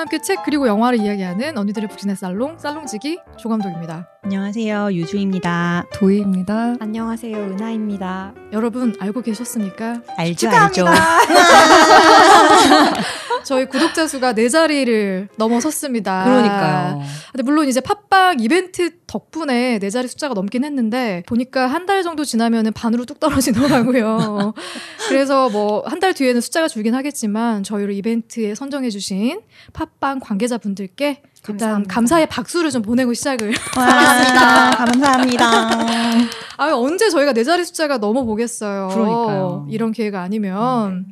함께 책 그리고 영화를 이야기하는 언니들의 부진의 살롱 살롱지기 조감독입니다. 안녕하세요 유주입니다. 도희입니다. 안녕하세요 은하입니다. 여러분 알고 계셨습니까? 알죠 축하합니다. 알죠. 저희 구독자 수가 네 자리를 넘어섰습니다. 그러니까요. 근데 물론 이제 팟빵 이벤트 덕분에 네 자리 숫자가 넘긴 했는데 보니까 한 달 정도 지나면 반으로 뚝 떨어지더라고요. 그래서 뭐 한 달 뒤에는 숫자가 줄긴 하겠지만 저희를 이벤트에 선정해 주신 팟빵 관계자분들께 일단 감사의 박수를 좀 보내고 시작을 하겠습니다. 감사합니다. 아 언제 저희가 네 자리 숫자가 넘어보겠어요. 그러니까요. 이런 기회가 아니면 음.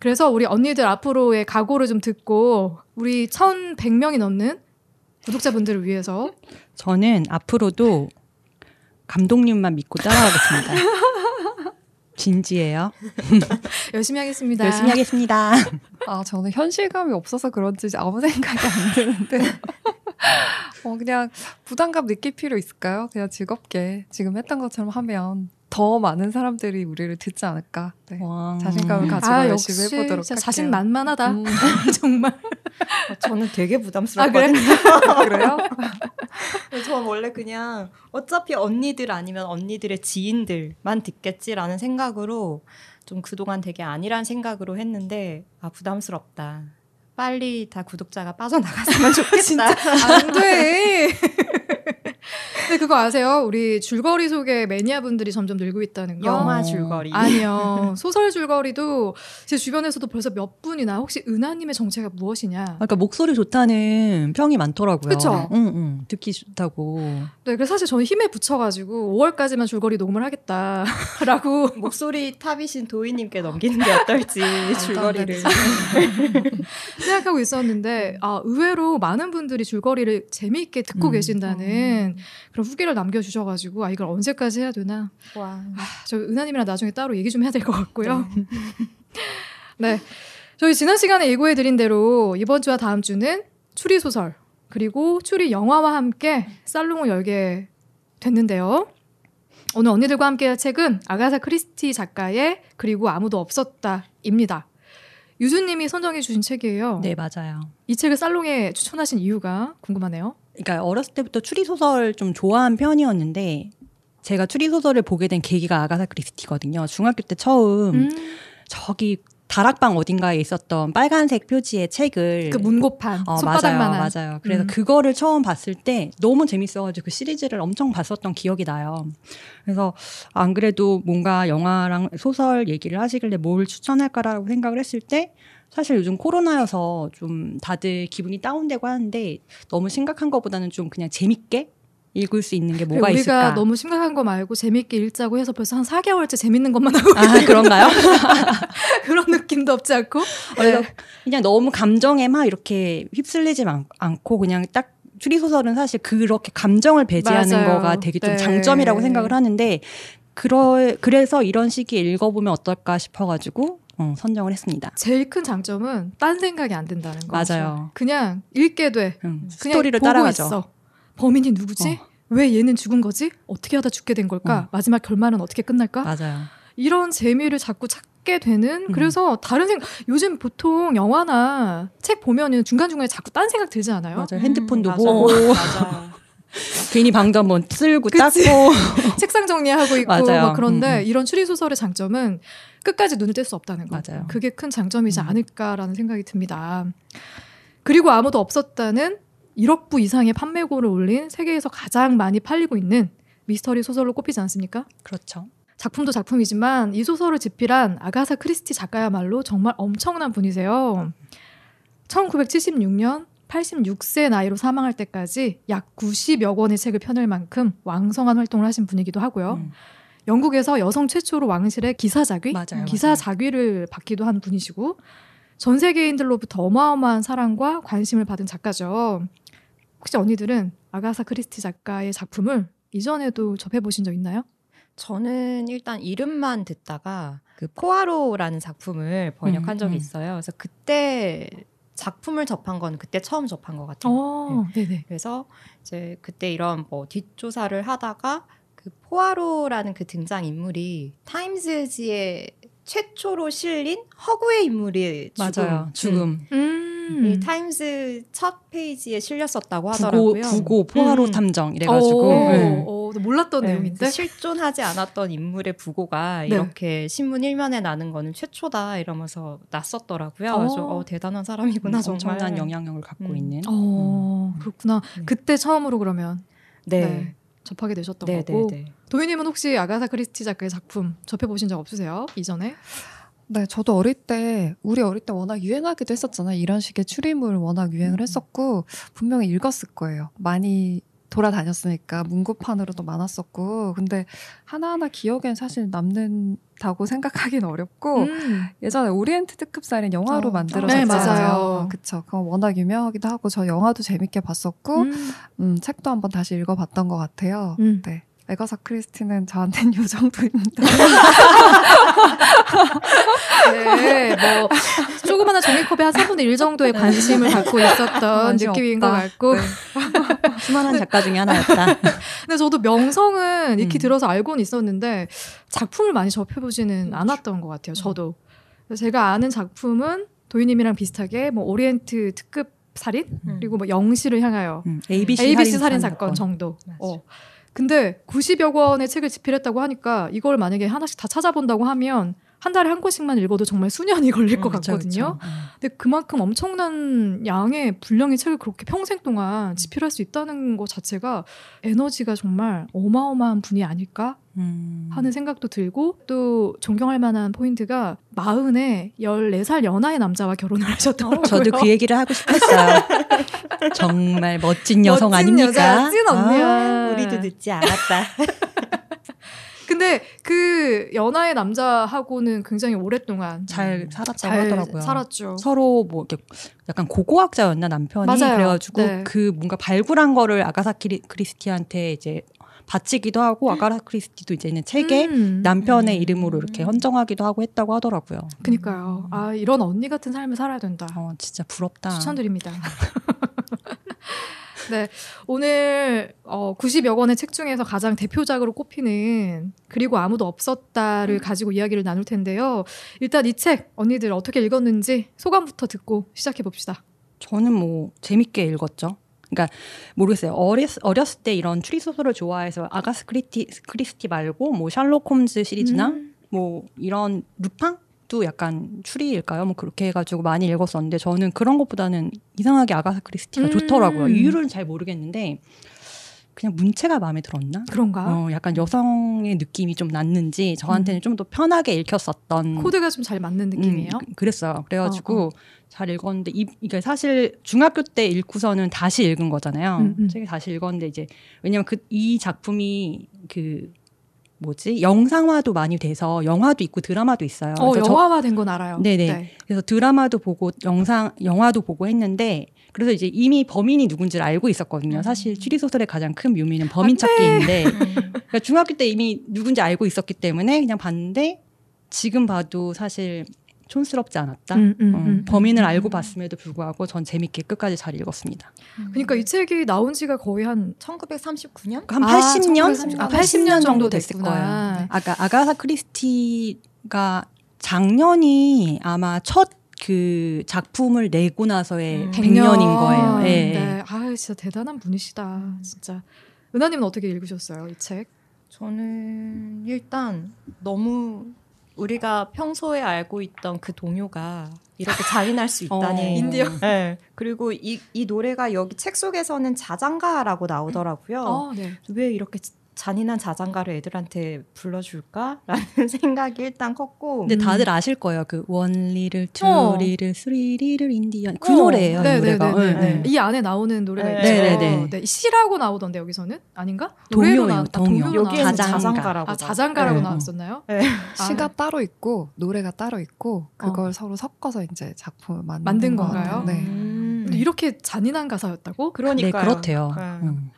그래서 우리 언니들 앞으로의 각오를 좀 듣고 우리 1,100명이 넘는 구독자분들을 위해서 저는 앞으로도 감독님만 믿고 따라가겠습니다. 진지해요. 열심히 하겠습니다. 열심히 하겠습니다. 아, 저는 현실감이 없어서 그런지 아무 생각이 안 드는데. 어, 그냥 부담감 느낄 필요 있을까요? 그냥 즐겁게 지금 했던 것처럼 하면. 더 많은 사람들이 우리를 듣지 않을까 네. 자신감을 아, 가지고 아, 열심히 역시 해보도록 할게요. 자신 만만하다 음. 정말. 아, 저는 되게 부담스럽거든요. 아, 그래? 요 저는 원래 그냥 어차피 언니들 아니면 언니들의 지인들만 듣겠지라는 생각으로 좀 그동안 되게 아니란 생각으로 했는데 아 부담스럽다. 빨리 다 구독자가 빠져나갔으면 좋겠다. 안 돼. 근데 그거 아세요? 우리 줄거리 속에 매니아 분들이 점점 늘고 있다는 거. 영화 줄거리. 아니요. 소설 줄거리도 제 주변에서도 벌써 몇 분이나 혹시 은하님의 정체가 무엇이냐. 아까 그러니까 목소리 좋다는 평이 많더라고요. 그렇 응, 응. 듣기 좋다고. 네, 그래서 사실 저는 힘에 붙여가지고 5월까지만 줄거리 녹음을 하겠다라고 목소리 탑이신 도희님께 넘기는 게 어떨지 아, 네. 줄거리를 생각하고 있었는데 아 의외로 많은 분들이 줄거리를 재미있게 듣고 음. 계신다는. 그런 음. 그런 후기를 남겨주셔가지고 아 이걸 언제까지 해야 되나 와. 아, 저 은하님이랑 나중에 따로 얘기 좀 해야 될 것 같고요 네. 네 저희 지난 시간에 예고해드린 대로 이번 주와 다음 주는 추리 소설 그리고 추리 영화와 함께 살롱을 열게 됐는데요 오늘 언니들과 함께할 책은 아가사 크리스티 작가의 그리고 아무도 없었다입니다. 유주님이 선정해 주신 책이에요. 네, 맞아요. 이 책을 살롱에 추천하신 이유가 궁금하네요. 그러니까 어렸을 때부터 추리 소설 좀 좋아한 편이었는데 제가 추리 소설을 보게 된 계기가 아가사 크리스티거든요. 중학교 때 처음 음. 저기 다락방 어딘가에 있었던 빨간색 표지의 책을 그 문고판 어, 맞아요, 맞아요. 그래서 음. 그거를 처음 봤을 때 너무 재밌어가지고 그 시리즈를 엄청 봤었던 기억이 나요. 그래서 안 그래도 뭔가 영화랑 소설 얘기를 하시길래 뭘 추천할까라고 생각을 했을 때 사실 요즘 코로나여서 좀 다들 기분이 다운되고 하는데 너무 심각한 것보다는 좀 그냥 재밌게 읽을 수 있는 게 뭐가 우리가 있을까? 우리가 너무 심각한 거 말고 재밌게 읽자고 해서 벌써 한 4개월째 재밌는 것만 하고 아, 그런가요? 그런 느낌도 없지 않고 어, 네. 네. 그냥 너무 감정에 막 이렇게 휩쓸리지 않고 그냥 딱 추리소설은 사실 그렇게 감정을 배제하는 맞아요. 거가 되게 좀 네. 장점이라고 생각을 하는데 그러, 그래서 이런 시기에 읽어보면 어떨까 싶어가지고 어, 선정을 했습니다. 제일 큰 장점은 딴 생각이 안 든다는 거. 맞아요. 그냥 읽게 돼. 음, 그냥 스토리를 따라가죠. 있어. 범인이 누구지? 어. 왜 얘는 죽은 거지? 어떻게 하다 죽게 된 걸까? 어. 마지막 결말은 어떻게 끝날까? 맞아요. 이런 재미를 자꾸 찾게 되는 음. 그래서 음. 다른 생각 요즘 보통 영화나 책 보면은 중간중간에 자꾸 딴 생각 들지 않아요? 맞아요. 핸드폰도 음, 보고 괜히 방도 한번 쓸고 그치? 닦고 책상 정리하고 있고 그런데 음, 음. 이런 추리 소설의 장점은 끝까지 눈을 뗄 수 없다는 거. 맞아요. 그게 큰 장점이지 음. 않을까라는 생각이 듭니다. 그리고 아무도 없었다는 1억 부 이상의 판매고를 올린 세계에서 가장 많이 팔리고 있는 미스터리 소설로 꼽히지 않습니까? 그렇죠. 작품도 작품이지만 이 소설을 집필한 아가사 크리스티 작가야말로 정말 엄청난 분이세요. 1976년 86세 나이로 사망할 때까지 약 90여 권의 책을 펴낼 만큼 왕성한 활동을 하신 분이기도 하고요. 음. 영국에서 여성 최초로 왕실의 기사자귀, 맞아요, 기사자귀를 맞아요. 받기도 한 분이시고 전 세계인들로부터 어마어마한 사랑과 관심을 받은 작가죠. 혹시 언니들은 아가사 크리스티 작가의 작품을 이전에도 접해보신 적 있나요? 저는 일단 이름만 듣다가 그 포아로라는 작품을 번역한 음, 적이 음. 있어요. 그래서 그때 작품을 접한 건 그때 처음 접한 것 같아요. 오, 어, 네. 그래서 이제 그때 이런 뭐 뒷조사를 하다가 그 포아로라는 그 등장 인물이 타임즈지에 최초로 실린 허구의 인물이 맞아요. 죽음. 음 음. 이 타임즈 첫 페이지에 실렸었다고 하더라고요. 부고, 부고 포화로 음. 탐정 이래가지고 어, 오, 어, 네. 오, 어, 몰랐던 네. 내용인데 실존하지 않았던 인물의 부고가 네. 이렇게 신문 일면에 나는 거는 최초다 이러면서 났었더라고요. 그래서 어, 대단한 사람이구나 음, 정말. 엄청난 영향력을 갖고 음. 있는. 어, 음. 그렇구나. 음. 그때 처음으로 그러면 네. 네. 접하게 되셨던 네네 거고 네, 네. 도희님은 혹시 아가사 크리스티 작가의 작품 접해보신 적 없으세요? 이전에? 네, 저도 어릴 때 우리 어릴 때 워낙 유행하기도 했었잖아요. 이런 식의 추리물 워낙 유행을 음. 했었고 분명히 읽었을 거예요. 많이 돌아다녔으니까 문구판으로도 많았었고 근데 하나하나 기억엔 사실 남는다고 생각하긴 어렵고 음. 예전에 오리엔트 특급살는 영화로 어. 만들어졌잖아요. 네, 그쵸. 그건 워낙 유명하기도 하고 저 영화도 재밌게 봤었고 음. 음 책도 한번 다시 읽어봤던 것 같아요. 음. 네. 에가사 크리스티는 저한테는 요 정도입니다. 네, 뭐 조그마한 종이컵의 한 3분의 1 정도의 네. 관심을 갖고 있었던 느낌인 없다. 것 같고 네. 수많은 작가 중에 하나였다. 근데 저도 명성은 익히 음. 들어서 알고는 있었는데 작품을 많이 접해보지는 그렇죠. 않았던 것 같아요. 음. 저도 제가 아는 작품은 도희님이랑 비슷하게 뭐 오리엔트 특급 살인 음. 그리고 뭐 영시를 향하여 음. ABC, ABC 살인 사건, 사건 정도. 맞아. 어. 근데 90여 권의 책을 집필했다고 하니까 이걸 만약에 하나씩 다 찾아본다고 하면 한 달에 한 권씩만 읽어도 정말 수년이 걸릴 어, 것그 같거든요. 그쵸. 음. 근데 그만큼 엄청난 양의 분량의 책을 그렇게 평생 동안 음. 집필할 수 있다는 것 자체가 에너지가 정말 어마어마한 분이 아닐까 음. 하는 생각도 들고 또 존경할 만한 포인트가 마흔에 14살 연하의 남자와 결혼을 하셨다고 어, 저도 그 얘기를 하고 싶었어요. 정말 멋진 여성 멋진 아닙니까? 여자, 찐 아, 언니야. 아, 우리도 늦지 않았다. 근데 그 연하의 남자하고는 굉장히 오랫동안 잘 음. 살았다고 잘 하더라고요. 살았죠. 서로 뭐 이렇게 약간 고고학자였나 남편이 맞아요. 그래가지고 네. 그 뭔가 발굴한 거를 아가사 크리스티한테 이제 바치기도 하고 아가라 크리스티도 이제는 책에 음. 남편의 음. 이름으로 이렇게 헌정하기도 하고 했다고 하더라고요. 그니까요. 음. 아 이런 언니 같은 삶을 살아야 된다. 어 진짜 부럽다. 추천드립니다. 네. 오늘 어, 90여 권의 책 중에서 가장 대표작으로 꼽히는 그리고 아무도 없었다를 음. 가지고 이야기를 나눌 텐데요. 일단 이 책 언니들 어떻게 읽었는지 소감부터 듣고 시작해 봅시다. 저는 뭐 재밌게 읽었죠. 그러니까 모르겠어요. 어렸, 어렸을 때 이런 추리 소설을 좋아해서 아가스 크리티, 크리스티 말고 뭐 샬록 홈즈 시리즈나 음. 뭐 이런 루팡 그것 약간 추리일까요? 뭐 그렇게 해가지고 많이 읽었었는데 저는 그런 것보다는 이상하게 아가사 크리스티가 음. 좋더라고요. 이유는 잘 모르겠는데 그냥 문체가 마음에 들었나? 그런가? 어, 약간 여성의 느낌이 좀 났는지 저한테는 음. 좀더 편하게 읽혔었던 코드가 좀 잘 맞는 느낌이에요. 음, 그랬어요. 그래가지고 어, 어. 잘 읽었는데 이, 이게 사실 중학교 때 읽고서는 다시 읽은 거잖아요. 음, 음. 책을 다시 읽었는데 이제 왜냐면 그 이 작품이 그 뭐지 영상화도 많이 돼서 영화도 있고 드라마도 있어요. 어, 영화화된 건 알아요. 네네. 네. 그래서 드라마도 보고 영상 영화도 보고 했는데 그래서 이제 이미 범인이 누군지를 알고 있었거든요. 음. 사실 추리 소설의 가장 큰 묘미는 아, 범인 찾기인데 네. 그러니까 중학교 때 이미 누군지 알고 있었기 때문에 그냥 봤는데 지금 봐도 사실 촌스럽지 않았다. 음, 음, 어, 음, 어, 범인을 음, 음. 알고 봤음에도 불구하고 전 재밌게 끝까지 잘 읽었습니다. 음. 그러니까 이 책이 나온 지가 거의 한 1939년? 한 80년? 아, 1 9 0 아, 80년 정도 됐을 거예요. 네. 아까 아가사 크리스티가 작년이 아마 첫 그 작품을 내고 나서의 음, 100년인 거예요. 네. 네. 아, 진짜 대단한 분이시다. 진짜. 은하님은 어떻게 읽으셨어요, 이 책? 저는 일단 너무 우리가 평소에 알고 있던 그 동요가 이렇게 잔인할수 있다니. 어, 어. 인디어. 네. 그리고 이, 이 노래가 여기 책 속에서는 자장가라고 나오더라고요. 어, 네. 왜 이렇게 잔인한 자장가를 애들한테 불러줄까라는 생각이 일단 컸고. 근데 음. 다들 아실 거예요. 그 원리를 투리를 어. 쓰리리를 인디언 그 어. 노래예요. 네네네네. 네, 네, 네, 네. 이 안에 나오는 노래가 네. 있죠. 네네네. 네. 시라고 나오던데 여기서는 아닌가? 노래로 나 동요. 아, 동요 자장가. 라고 아, 자장가라고 네. 나왔었나요? 아, 시가 아, 따로 있고 노래가 따로 있고 어. 그걸 어. 서로 섞어서 이제 작품 만든, 만든 건가요? 네. 음. 이렇게 잔인한 가사였다고? 그러니까 네, 그렇대요. 음.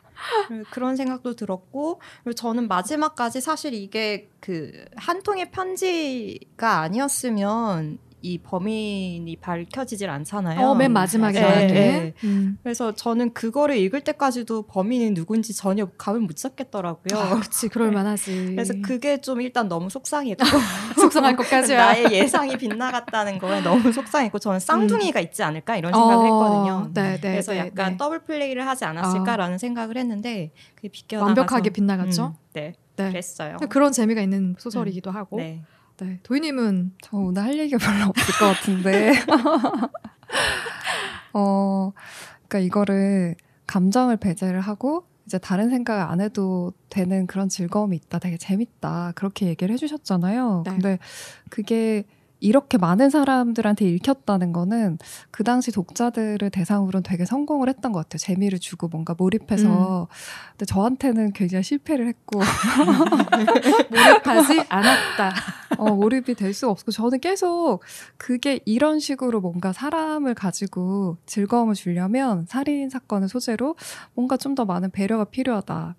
음, 그런 생각도 들었고 저는 마지막까지 사실 이게 그 한 통의 편지가 아니었으면 이 범인이 밝혀지질 않잖아요. 어, 맨 마지막에. 네, 네. 음. 그래서 저는 그거를 읽을 때까지도 범인이 누군지 전혀 감을 못 잡겠더라고요. 아, 그렇지, 그럴 네. 만하지. 그래서 그게 좀 일단 너무 속상했고 속상할 것까지야. 나의 예상이 빗나갔다는 거에 너무 속상했고 저는 쌍둥이가 음. 있지 않을까 이런 생각을 어, 했거든요. 네, 네, 그래서 네, 약간 네. 더블 플레이를 하지 않았을까라는 어. 생각을 했는데 그게 비껴 완벽하게 빗나갔죠. 음, 네. 네. 그랬어요. 그런 재미가 있는 소설이기도 음, 하고. 네. 네, 도희님은 저 오늘 할 얘기가 별로 없을 것 같은데. 어, 그러니까 이거를 감정을 배제를 하고 이제 다른 생각 안 해도 되는 그런 즐거움이 있다, 되게 재밌다 그렇게 얘기를 해주셨잖아요. 네. 근데 그게 이렇게 많은 사람들한테 읽혔다는 거는 그 당시 독자들을 대상으로는 되게 성공을 했던 것 같아요. 재미를 주고 뭔가 몰입해서. 음. 근데 저한테는 굉장히 실패를 했고. 몰입하지 않았다. 어, 몰입이 될 수가 없고 저는 계속 그게 이런 식으로 뭔가 사람을 가지고 즐거움을 주려면 살인 사건을 소재로 뭔가 좀 더 많은 배려가 필요하다.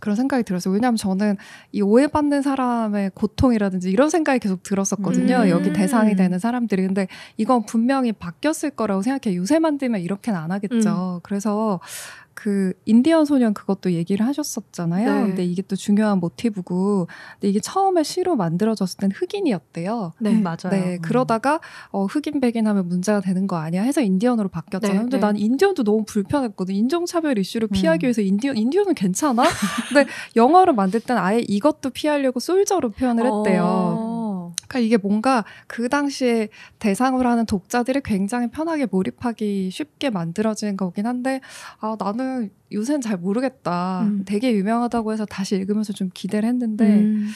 그런 생각이 들었어요. 왜냐하면 저는 이 오해받는 사람의 고통이라든지 이런 생각이 계속 들었었거든요. 음. 여기 대상이 되는 사람들이. 근데 이건 분명히 바뀌었을 거라고 생각해요. 요새 만들면 이렇게는 안 하겠죠. 음. 그래서 그 인디언 소년 그것도 얘기를 하셨었잖아요. 네. 근데 이게 또 중요한 모티브고, 근데 이게 처음에 시로 만들어졌을 땐 흑인이었대요. 네, 음, 맞아요. 네, 음. 그러다가 어, 흑인 백인 하면 문제가 되는 거 아니야 해서 인디언으로 바뀌었잖아요. 네, 근데 네. 난 인디언도 너무 불편했거든. 인종차별 이슈를 음. 피하기 음. 위해서 인디언 인디언은 괜찮아. 근데 영화로 만들 땐 아예 이것도 피하려고 솔저로 표현을 어. 했대요. 어. 그러니까 이게 뭔가 그 당시에 대상으로 하는 독자들이 굉장히 편하게 몰입하기 쉽게 만들어진 거긴 한데 아 나는 요새는 잘 모르겠다. 음. 되게 유명하다고 해서 다시 읽으면서 좀 기대를 했는데 음.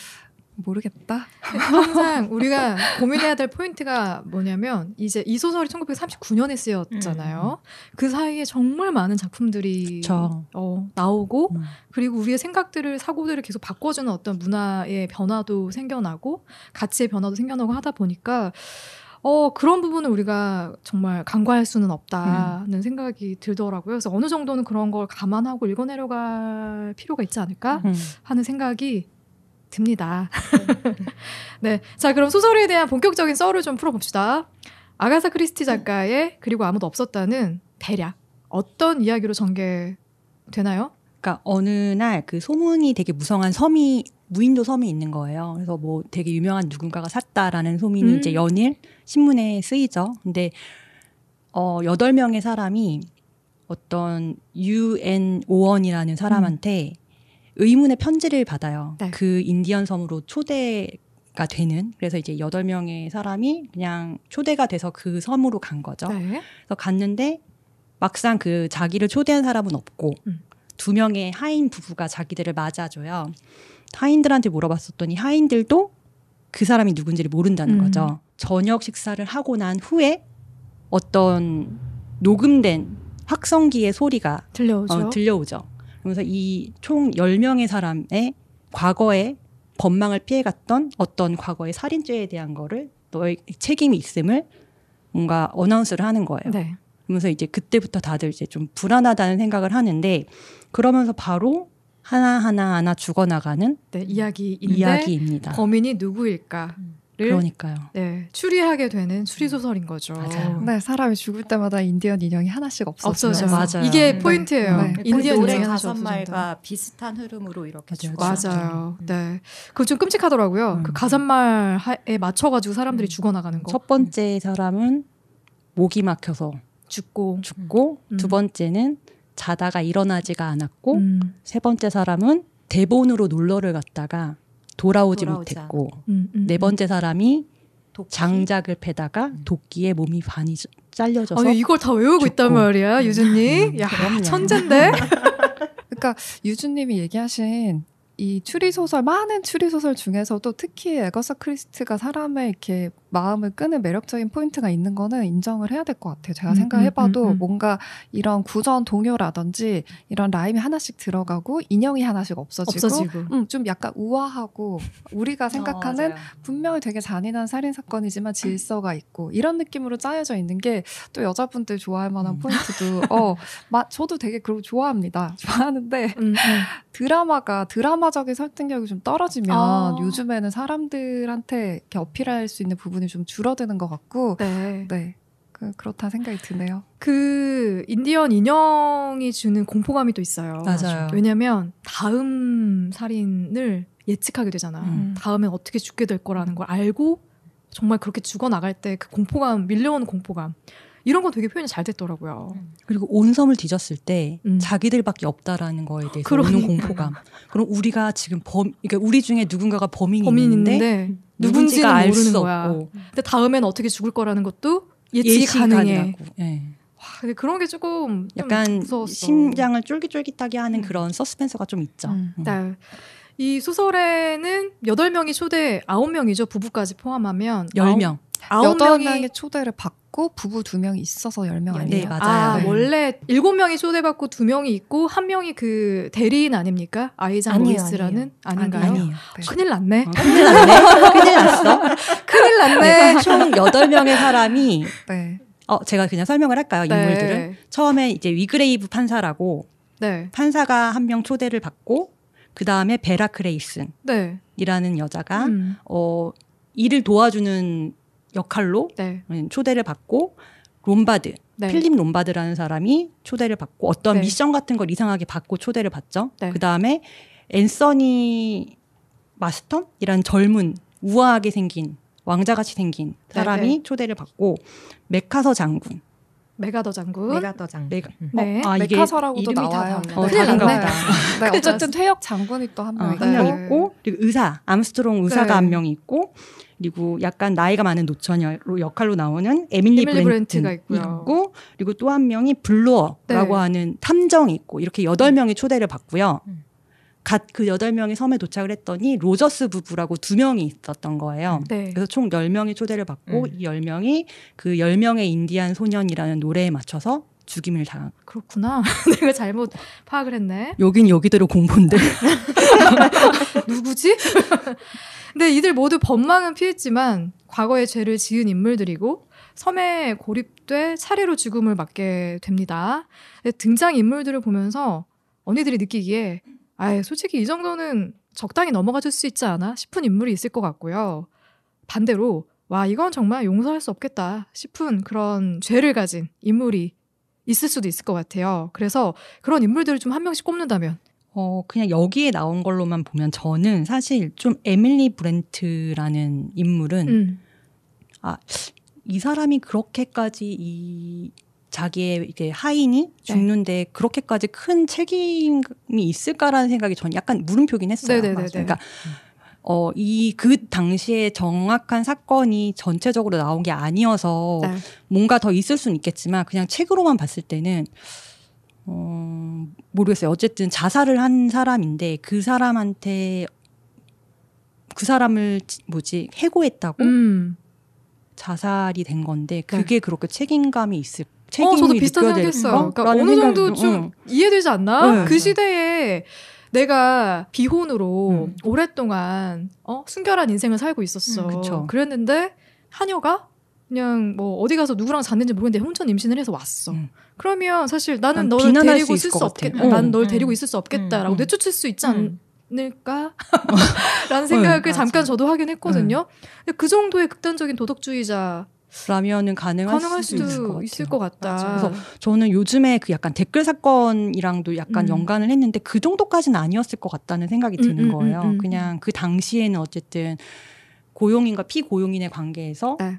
모르겠다. 항상 우리가 고민해야 될 포인트가 뭐냐면 이제 이 소설이 1939년에 쓰였잖아요. 음. 그 사이에 정말 많은 작품들이 어, 나오고 음. 그리고 우리의 생각들을 사고들을 계속 바꿔주는 어떤 문화의 변화도 생겨나고 가치의 변화도 생겨나고 하다 보니까 어, 그런 부분을 우리가 정말 간과할 수는 없다는 음. 생각이 들더라고요. 그래서 어느 정도는 그런 걸 감안하고 읽어내려갈 필요가 있지 않을까 음. 하는 생각이 듭니다. 네. 자, 그럼 소설에 대한 본격적인 썰을 좀 풀어봅시다. 아가사 크리스티 작가의 그리고 아무도 없었다는 대략 어떤 이야기로 전개되나요? 그러니까 어느 날 그 소문이 되게 무성한 섬이 무인도 섬이 있는 거예요. 그래서 뭐 되게 유명한 누군가가 샀다라는 소문이 음. 이제 연일 신문에 쓰이죠. 근데 어 여덟 명의 사람이 어떤 UN 오원이라는 사람한테 음. 의문의 편지를 받아요. 네. 그 인디언 섬으로 초대가 되는 그래서 이제 여덟 명의 사람이 그냥 초대가 돼서 그 섬으로 간 거죠. 네. 그래서 갔는데 막상 그 자기를 초대한 사람은 없고 음. 두 명의 하인 부부가 자기들을 맞아줘요. 하인들한테 물어봤었더니 하인들도 그 사람이 누군지를 모른다는 음. 거죠. 저녁 식사를 하고 난 후에 어떤 녹음된 확성기의 소리가 들려오죠. 어, 들려오죠. 그러면서 이 총 열명의 사람의 과거에 법망을 피해갔던 어떤 과거의 살인죄에 대한 거를 너의 책임이 있음을 뭔가 어나운스를 하는 거예요. 네. 그러면서 이제 그때부터 다들 이제 좀 불안하다는 생각을 하는데 그러면서 바로 하나하나 하나, 하나 죽어나가는 네, 이야기인데 이야기입니다. 범인이 누구일까? 음. 그러니까요. 네, 추리하게 되는 추리 소설인 거죠. 맞아요. 네, 사람이 죽을 때마다 인디언 인형이 하나씩 없어져. 없 맞아요. 이게 네. 포인트예요. 네. 인디언 그 노래 다섯 말과 비슷한 흐름으로 이렇게 맞아요. 맞아요. 네. 네, 그거 좀 끔찍하더라고요. 음. 그 가산말에 맞춰가지고 사람들이 음. 죽어나가는 거. 첫 번째 사람은 목이 막혀서 죽고 죽고 음. 두 번째는 자다가 일어나지가 않았고 음. 세 번째 사람은 대본으로 놀러를 갔다가 돌아오지 돌아오자. 못했고 음, 음, 네 음. 번째 사람이 도끼? 장작을 패다가 음. 도끼에 몸이 반이 잘려져서 아니, 이걸 다 외우고 죽고. 있단 말이야 유준님 야천재데 그러니까 유준님이 얘기하신 이 추리소설, 많은 추리소설 중에서도 특히 에거사 크리스트가 사람의 이렇게 마음을 끄는 매력적인 포인트가 있는 거는 인정을 해야 될 것 같아요. 제가 음, 생각해봐도 음, 음, 음, 뭔가 이런 구전 동요라든지 이런 라임이 하나씩 들어가고 인형이 하나씩 없어지고, 없어지고. 음, 좀 약간 우아하고 우리가 어, 생각하는 어, 분명히 되게 잔인한 살인 사건이지만 질서가 있고 이런 느낌으로 짜여져 있는 게 또 여자분들 좋아할 만한 음. 포인트도 어, 마, 저도 되게 그리고 좋아합니다. 좋아하는데 드라마가 드라마 트라적인 설득력이 좀 떨어지면 아. 요즘에는 사람들한테 이렇게 어필할 수 있는 부분이 좀 줄어드는 것 같고 네. 네. 그, 그렇다 생각이 드네요. 그 인디언 인형이 주는 공포감이 또 있어요. 맞아요. 왜냐면 하 다음 살인을 예측하게 되잖아. 음. 다음엔 어떻게 죽게 될 거라는 걸 알고 정말 그렇게 죽어 나갈 때 그 공포감 밀려오는 공포감 이런 거 되게 표현이 잘 됐더라고요. 음. 그리고 온 섬을 뒤졌을 때 음. 자기들밖에 없다라는 거에 대해서 그러 그러니까. 오는 공포감. 그럼 우리가 지금 범, 그러니까 우리 중에 누군가가 범인이 범인 있는데 누군지가 알수 없고. 근데 다음엔 어떻게 죽을 거라는 것도 예측이, 예측이 가능해. 고 네. 예. 근데 그런 게 조금 약간 무서웠어. 심장을 쫄깃쫄깃하게 하는 음. 그런 서스펜스가 좀 있죠. 음. 음. 네. 이 소설에는 여덟 명이 초대 아홉 명이죠 부부까지 포함하면 열명 여덟 명의 초대를 받고 부부 두 명이 있어서 열명 네. 아니에요? 네, 맞아요. 아, 네. 원래 일곱 명이 초대받고 두 명이 있고 한 명이 그 대리인 아닙니까? 아이잔 로이스라는 아닌가요? 아니에요. 네. 큰일 났네. 어, 큰일 났네. 큰일 났어. 큰일 났네. 네, 총 여덟 명의 사람이 네. 어, 제가 그냥 설명을 할까요? 인물들은 처음에 이제 위그레이브 판사라고 판사가 한 명 초대를 받고 그 다음에 베라 크레이슨이라는 네. 여자가 음. 어 일을 도와주는 역할로 네. 음, 초대를 받고 롬바드 네. 필립 롬바드라는 사람이 초대를 받고 어떤 네. 미션 같은 걸 이상하게 받고 초대를 받죠. 네. 그 다음에 앤서니 마스턴이란 젊은 우아하게 생긴 왕자같이 생긴 네, 사람이 네. 초대를 받고 메카서 장군 메가더 장군. 메가더 장군. 메가, 음. 어? 어? 네. 어, 아, 이게 메카서라고도 나와요. 다 어, 큰일 났네. 네, 어쨌든 퇴역 장군이 또한명 어, 있고. 어, 한명 있고. 그리고 의사, 암스트롱 의사가 네. 한명 있고. 그리고 약간 나이가 많은 노처녀로 역할로 나오는 에밀리, 에밀리 브랜트가 있고요. 있고 그리고 또 한 명이 블루어라고 네. 하는 탐정이 있고 이렇게 여덟 명이 초대를 받고요. 음. 음. 갓그 여덟 명이 섬에 도착을 했더니 로저스 부부라고 두 명이 있었던 거예요. 음, 네. 그래서 총 열명이 초대를 받고 이 열명이그 열명의 인디안 소년이라는 노래에 맞춰서 죽임을 당한. 그렇구나. 내가 잘못 파악을 했네. 여긴 여기대로 공부인데. 누구지? 근데 이들 모두 법망은 피했지만 과거의 죄를 지은 인물들이고 섬에 고립돼 차례로 죽음을 맞게 됩니다. 등장 인물들을 보면서 언니들이 느끼기에 아예 솔직히 이 정도는 적당히 넘어가 줄수 있지 않아 싶은 인물이 있을 것 같고요. 반대로 와 이건 정말 용서할 수 없겠다 싶은 그런 죄를 가진 인물이 있을 수도 있을 것 같아요. 그래서 그런 인물들을 좀 한 명씩 꼽는다면 어, 그냥 여기에 나온 걸로만 보면 저는 사실 좀 에밀리 브렌트라는 인물은 음. 아, 이 사람이 그렇게까지 이 자기의 이제 하인이 네. 죽는데 네. 그렇게까지 큰 책임이 있을까라는 생각이 전 약간 물음표긴 했어요. 네, 네, 그러니까 어, 이 그 당시에 정확한 사건이 전체적으로 나온 게 아니어서 네. 뭔가 더 있을 수는 있겠지만 그냥 책으로만 봤을 때는 어, 모르겠어요. 어쨌든 자살을 한 사람인데 그 사람한테 그 사람을 뭐지 해고했다고 음. 자살이 된 건데 네. 그게 네. 그렇게 책임감이 있을 책임이 어, 저도 비슷한 생각했어요. 그러니까 어느 정도 좀 응. 어. 이해되지 않나? 네. 그 시대에 내가 비혼으로 음. 오랫동안 어, 순결한 인생을 살고 있었어. 음, 그랬는데 한녀가 그냥 뭐 어디 가서 누구랑 잤는지 모르겠는데 혼전 임신을 해서 왔어. 음. 그러면 사실 나는 널 데리고 있을 수 없겠다. 아, 어. 난널 음. 데리고 있을 수 없겠다라고 음. 내쫓을 수 있지 음. 않을까라는 음. 생각을 음. 잠깐 저도 하긴 했거든요. 근그 정도의 극단적인 도덕주의자 라면은 가능할, 가능할 수도, 있을 것, 있을 것 같다. 그래서 저는 요즘에 그 약간 댓글 사건이랑도 약간 음. 연관을 했는데 그 정도까지는 아니었을 것 같다는 생각이 드는 음, 거예요. 그냥 그 당시에는 어쨌든 고용인과 피고용인의 관계에서 네.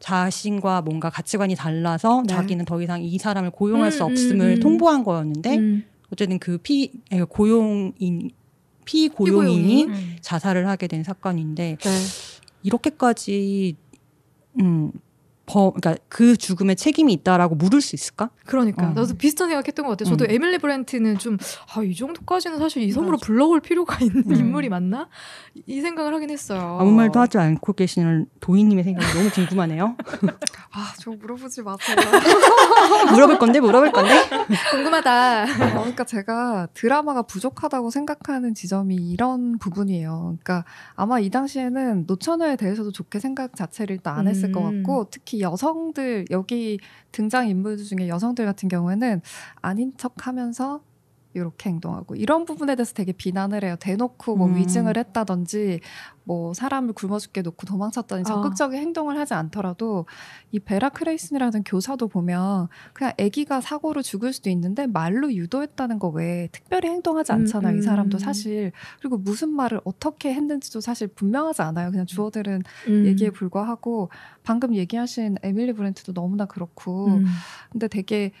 자신과 뭔가 가치관이 달라서 네. 자기는 더 이상 이 사람을 고용할 음, 수 음, 없음을 음, 음, 통보한 거였는데 음. 어쨌든 그 피 고용인 피고용인이 피 자살을 하게 된 사건인데 네. 이렇게까지 음 범, 그러니까 그 죽음에 책임이 있다라고 물을 수 있을까? 그러니까 어. 나도 비슷한 생각했던 것같아 저도 음. 에밀리 브랜트는 좀아이 정도까지는 사실 이 섬으로 맞아. 불러올 필요가 있는 음. 인물이 맞나 이 생각을 하긴 했어요. 아무 말도 하지 않고 계시는 도희님의 생각이 너무 궁금하네요. 아저 물어보지 마세요. 물어볼 건데 물어볼 건데 궁금하다. 어, 그러니까 제가 드라마가 부족하다고 생각하는 지점이 이런 부분이에요. 그러니까 아마 이 당시에는 노천어에 대해서도 좋게 생각 자체를 또 안 했을 음. 것 같고 특히 여성들 여기 등장 인물 중에 여성들 같은 경우에는 아닌 척하면서 이렇게 행동하고 이런 부분에 대해서 되게 비난을 해요. 대놓고 뭐 음. 위증을 했다든지 뭐 사람을 굶어 죽게 놓고 도망쳤다든 아. 적극적인 어. 행동을 하지 않더라도 이 베라 크레이슨이라는 교사도 보면 그냥 아기가 사고로 죽을 수도 있는데 말로 유도했다는 거 외에 특별히 행동하지 음, 않잖아요. 음. 이 사람도 음. 사실 그리고 무슨 말을 어떻게 했는지도 사실 분명하지 않아요. 그냥 음. 주어들은 음. 얘기에 불과하고 방금 얘기하신 에밀리 브렌트도 너무나 그렇고 근데 되게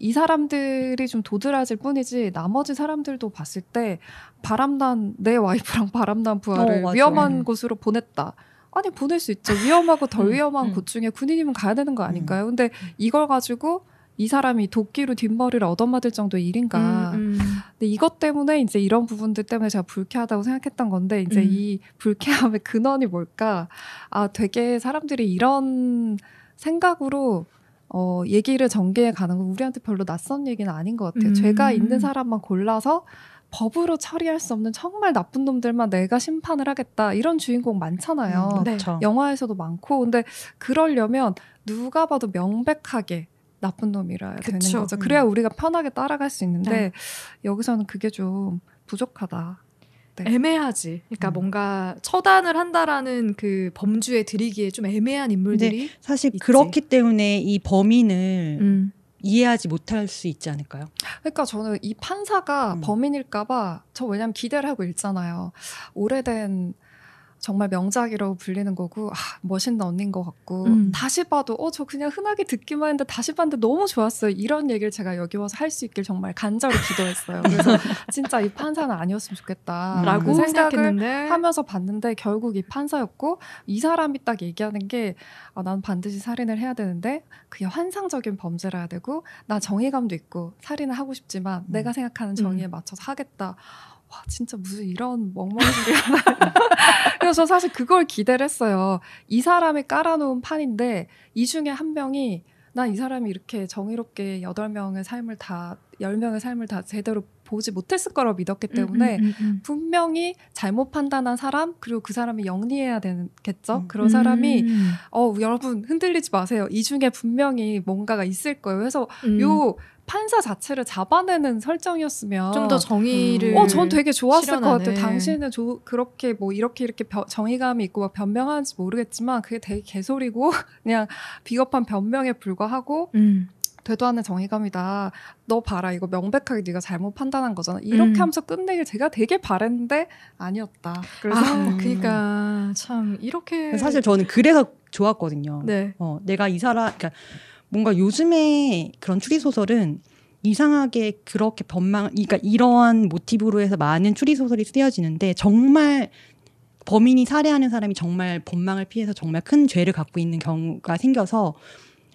이 사람들이 좀 도드라질 뿐이지 나머지 사람들도 봤을 때 바람난 내 와이프랑 바람난 부하를 어, 위험한 음. 곳으로 보냈다. 아니 보낼 수 있죠. 위험하고 덜 음, 위험한 음, 곳 중에 군인이면 가야 되는 거 아닐까요? 음. 근데 이걸 가지고 이 사람이 도끼로 뒷머리를 얻어맞을 정도의 일인가. 음, 음, 근데 이것 때문에 이제 이런 부분들 때문에 제가 불쾌하다고 생각했던 건데 이제 이 불쾌함의 근원이 뭘까? 아 되게 사람들이 이런 생각으로 어, 얘기를 전개해 가는 건 우리한테 별로 낯선 얘기는 아닌 것 같아요. 음. 죄가 있는 사람만 골라서 법으로 처리할 수 없는 정말 나쁜 놈들만 내가 심판을 하겠다 이런 주인공 많잖아요. 음, 네. 영화에서도 많고 근데 그러려면 누가 봐도 명백하게 나쁜 놈이라 야 되는 거죠. 그래야 음. 우리가 편하게 따라갈 수 있는데 네. 여기서는 그게 좀 부족하다. 네. 애매하지. 그러니까 음. 뭔가 처단을 한다라는 그 범주에 들이기에 좀 애매한 인물들이 네. 사실 있지. 그렇기 때문에 이 범인을 음. 이해하지 못할 수 있지 않을까요? 그러니까 저는 이 판사가 음. 범인일까봐 저 왜냐면 기대를 하고 읽잖아요. 오래된 정말 명작이라고 불리는 거고 아, 멋있는 언니인 것 같고 음. 다시 봐도 어저 그냥 흔하게 듣기만 했는데 다시 봤는데 너무 좋았어요 이런 얘기를 제가 여기 와서 할 수 있길 정말 간절히 기도했어요 그래서 진짜 이 판사는 아니었으면 좋겠다라고 음. 생각했는데 하면서 봤는데 결국 이 판사였고 이 사람이 딱 얘기하는 게 아, 난 반드시 살인을 해야 되는데 그게 환상적인 범죄라 야 되고 나 정의감도 있고 살인을 하고 싶지만 음. 내가 생각하는 음. 정의에 맞춰서 하겠다 와 진짜 무슨 이런 멍멍한 소리 하나 그래서 저 사실 그걸 기대를 했어요 이 사람이 깔아놓은 판인데 이 중에 한 명이 난 이 사람이 이렇게 정의롭게 여덟 명의 삶을 다 열명의 삶을 다 제대로 보지 못했을 거라고 믿었기 음, 음, 때문에 음, 음, 음, 분명히 잘못 판단한 사람 그리고 그 사람이 영리해야 되겠죠 음, 그런 사람이 어 여러분 흔들리지 마세요 이 중에 분명히 뭔가가 있을 거예요 그래서 요 판사 자체를 잡아내는 설정이었으면 좀 더 정의를 음. 어, 전 되게 좋았을 실현하네. 것 같아요. 당신은 조, 그렇게 뭐 이렇게 이렇게 벼, 정의감이 있고 막 변명하는지 모르겠지만 그게 되게 개소리고 그냥 비겁한 변명에 불과하고 음. 되도 않는 정의감이다. 너 봐라 이거 명백하게 네가 잘못 판단한 거잖아. 이렇게 음. 하면서 끝내길 제가 되게 바랬는데 아니었다. 그래서 아, 그러니까 참 이렇게 사실 저는 그래서 좋았거든요. 네. 어, 내가 이 사람 그러니까 뭔가 요즘에 그런 추리소설은 이상하게 그렇게 변망, 그러니까 이러한 모티브로 해서 많은 추리소설이 쓰여지는데 정말 범인이 살해하는 사람이 정말 법망을 피해서 정말 큰 죄를 갖고 있는 경우가 생겨서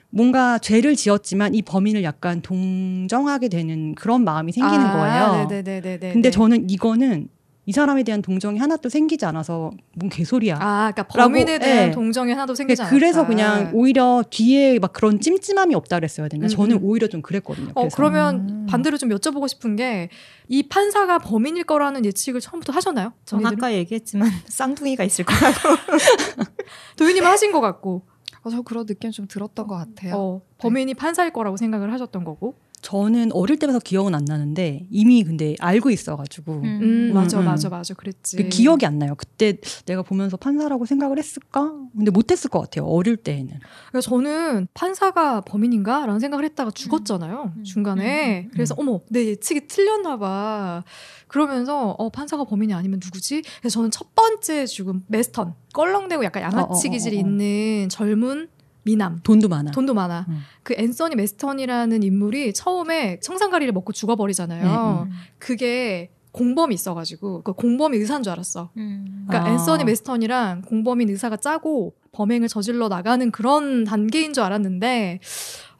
뭔가 죄를 지었지만 이 범인을 약간 동정하게 되는 그런 마음이 생기는 아, 거예요. 네네네네. 근데 저는 이거는 이 사람에 대한 동정이 하나도 생기지 않아서 뭔 개소리야. 아, 그러니까 범인에 대한 네. 동정이 하나도 생기지 않아. 그래서 그냥 예. 오히려 뒤에 막 그런 찜찜함이 없다 그랬어야 되나? 음. 저는 음. 오히려 좀 그랬거든요. 어, 그래서. 그러면 음. 반대로 좀 여쭤보고 싶은 게 이 판사가 범인일 거라는 예측을 처음부터 하셨나요? 전 아까 얘기했지만 쌍둥이가 있을 거라고. 도윤님 하신 것 같고. 어, 저 그런 느낌 좀 들었던 것 같아요. 어, 네. 범인이 네. 판사일 거라고 생각을 하셨던 거고. 저는 어릴 때부터 기억은 안 나는데 이미 근데 알고 있어가지고 음. 음. 음. 맞아 음. 맞아 맞아 그랬지 그 기억이 안 나요 그때 내가 보면서 판사라고 생각을 했을까 근데 못했을 것 같아요 어릴 때에는 그러니까 저는 판사가 범인인가라는 생각을 했다가 음. 죽었잖아요 음. 중간에 그래서 어머 내 예측이 틀렸나봐 그러면서 어 판사가 범인이 아니면 누구지 그래서 저는 첫 번째 죽음 메스턴 껄렁대고 약간 어, 어, 어, 양아치 기질이 있는 젊은 미남. 돈도 많아. 돈도 많아. 음. 그 앤서니 메스턴이라는 인물이 처음에 청산가리를 먹고 죽어버리잖아요. 네, 음. 그게 공범이 있어가지고 그 공범이 의사인 줄 알았어. 음. 그러니까 아. 앤서니 메스턴이랑 공범인 의사가 짜고 범행을 저질러 나가는 그런 단계인 줄 알았는데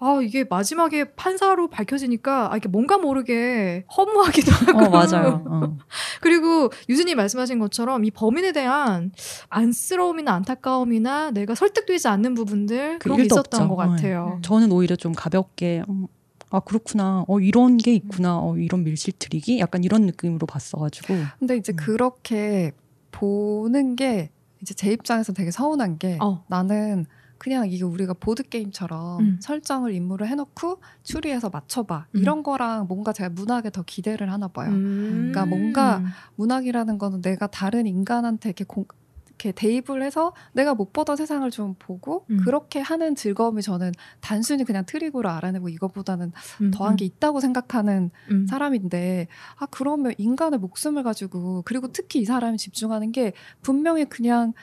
아 이게 마지막에 판사로 밝혀지니까 아 이게 뭔가 모르게 허무하기도 어, 하고 어, 맞아요. 어. 그리고 유진이 말씀하신 것처럼 이 범인에 대한 안쓰러움이나 안타까움이나 내가 설득되지 않는 부분들 그 그런 게 있었던 없죠. 것 네. 같아요. 네. 저는 오히려 좀 가볍게 음, 아 그렇구나. 어 이런 게 있구나. 어 이런 밀실트릭이 약간 이런 느낌으로 봤어가지고. 근데 이제 음. 그렇게 보는 게 이제 제 입장에서 되게 서운한 게 어. 나는. 그냥 이게 우리가 보드 게임처럼 음. 설정을 임무를 해놓고 추리해서 맞춰봐 음. 이런 거랑 뭔가 제가 문학에 더 기대를 하나 봐요. 음. 그러니까 뭔가 문학이라는 거는 내가 다른 인간한테 이렇게 공, 이렇게 대입을 해서 내가 못 보던 세상을 좀 보고 음. 그렇게 하는 즐거움이 저는 단순히 그냥 트릭으로 알아내고 이것보다는 음. 더한 음. 게 있다고 생각하는 음. 사람인데 아 그러면 인간의 목숨을 가지고 그리고 특히 이 사람이 집중하는 게 분명히 그냥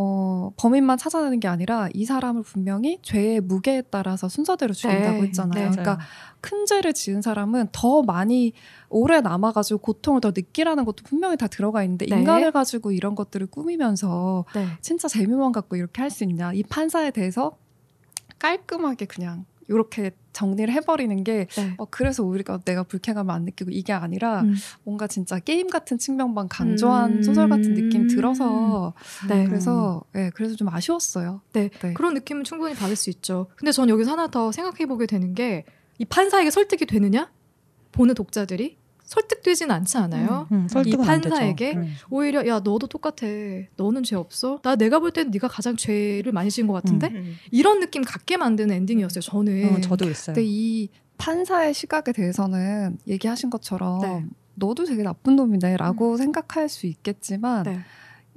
어, 범인만 찾아내는 게 아니라 이 사람을 분명히 죄의 무게에 따라서 순서대로 죽인다고 네, 했잖아요. 네, 그러니까 큰 죄를 지은 사람은 더 많이 오래 남아가지고 고통을 더 느끼라는 것도 분명히 다 들어가 있는데 네. 인간을 가지고 이런 것들을 꾸미면서 네. 진짜 재미만 갖고 이렇게 할 수 있냐. 이 판사에 대해서 깔끔하게 그냥 이렇게 정리를 해버리는 게 네. 어, 그래서 우리가 내가 불쾌감을 안 느끼고 이게 아니라 음. 뭔가 진짜 게임 같은 측면만 강조한 음. 소설 같은 느낌 들어서 네. 그래서 네, 그래서 좀 아쉬웠어요. 네. 네. 그런 느낌은 충분히 받을 수 있죠. 근데 전 여기서 하나 더 생각해 보게 되는 게 이 판사에게 설득이 되느냐 보는 독자들이 설득되진 않지 않아요? 음, 음, 이 판사에게 음. 오히려 야 너도 똑같아. 너는 죄 없어. 나 내가 볼 때는 네가 가장 죄를 많이 지은 것 같은데 음. 음. 이런 느낌 갖게 만드는 엔딩이었어요. 저는 어, 저도 있어요. 근데 이 판사의 시각에 대해서는 얘기하신 것처럼 네. 너도 되게 나쁜 놈이네라고 음. 생각할 수 있겠지만. 네.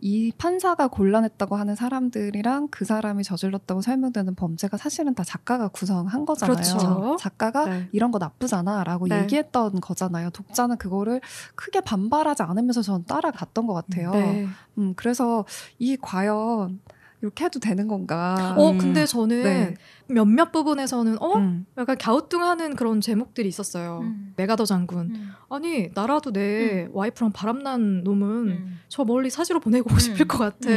이 판사가 곤란했다고 하는 사람들이랑 그 사람이 저질렀다고 설명되는 범죄가 사실은 다 작가가 구성한 거잖아요. 그렇죠. 작가가 네. 이런 거 나쁘잖아라고 네. 얘기했던 거잖아요. 독자는 그거를 크게 반발하지 않으면서 저는 따라갔던 것 같아요. 네. 음, 그래서 이 과연 이렇게 해도 되는 건가? 어, 음. 근데 저는 네. 몇몇 부분에서는 어 음. 약간 갸우뚱하는 그런 제목들이 있었어요. 음. 메가더 장군. 음. 아니 나라도 내 음. 와이프랑 바람난 놈은 음. 저 멀리 사지로 보내고 싶을 것 같아.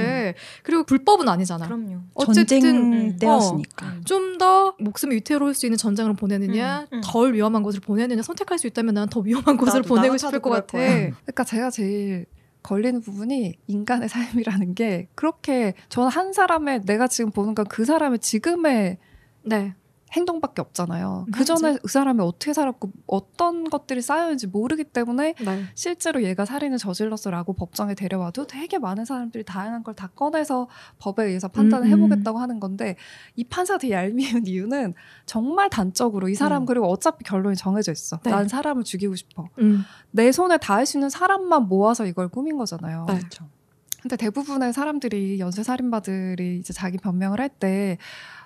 그리고 불법은 아니잖아. 그럼요. 어쨌든 때였으니까 어, 좀더 목숨이 위태로울 수 있는 전장으로 보내느냐, 덜 위험한 곳으 보내느냐 선택할 수 있다면 난 더 위험한 곳으 보내고 싶을 것 같아. 그러니까 제가 제일 걸리는 부분이 인간의 삶이라는 게 그렇게 저는 한 사람의 내가 지금 보는 건 그 사람의 지금의 네. 행동밖에 없잖아요. 음, 그 전에 그 사람이 어떻게 살았고 어떤 것들이 쌓여있는지 모르기 때문에 네. 실제로 얘가 살인을 저질렀어라고 법정에 데려와도 되게 많은 사람들이 다양한 걸 다 꺼내서 법에 의해서 판단을 음, 음. 해보겠다고 하는 건데 이판사들이 얄미운 이유는 정말 단적으로 이 사람 음. 그리고 어차피 결론이 정해져 있어. 네. 난 사람을 죽이고 싶어. 음. 내 손에 닿을 수 있는 사람만 모아서 이걸 꾸민 거잖아요. 네. 그렇죠. 근데 대부분의 사람들이 연쇄살인마들이 이제 자기 변명을 할때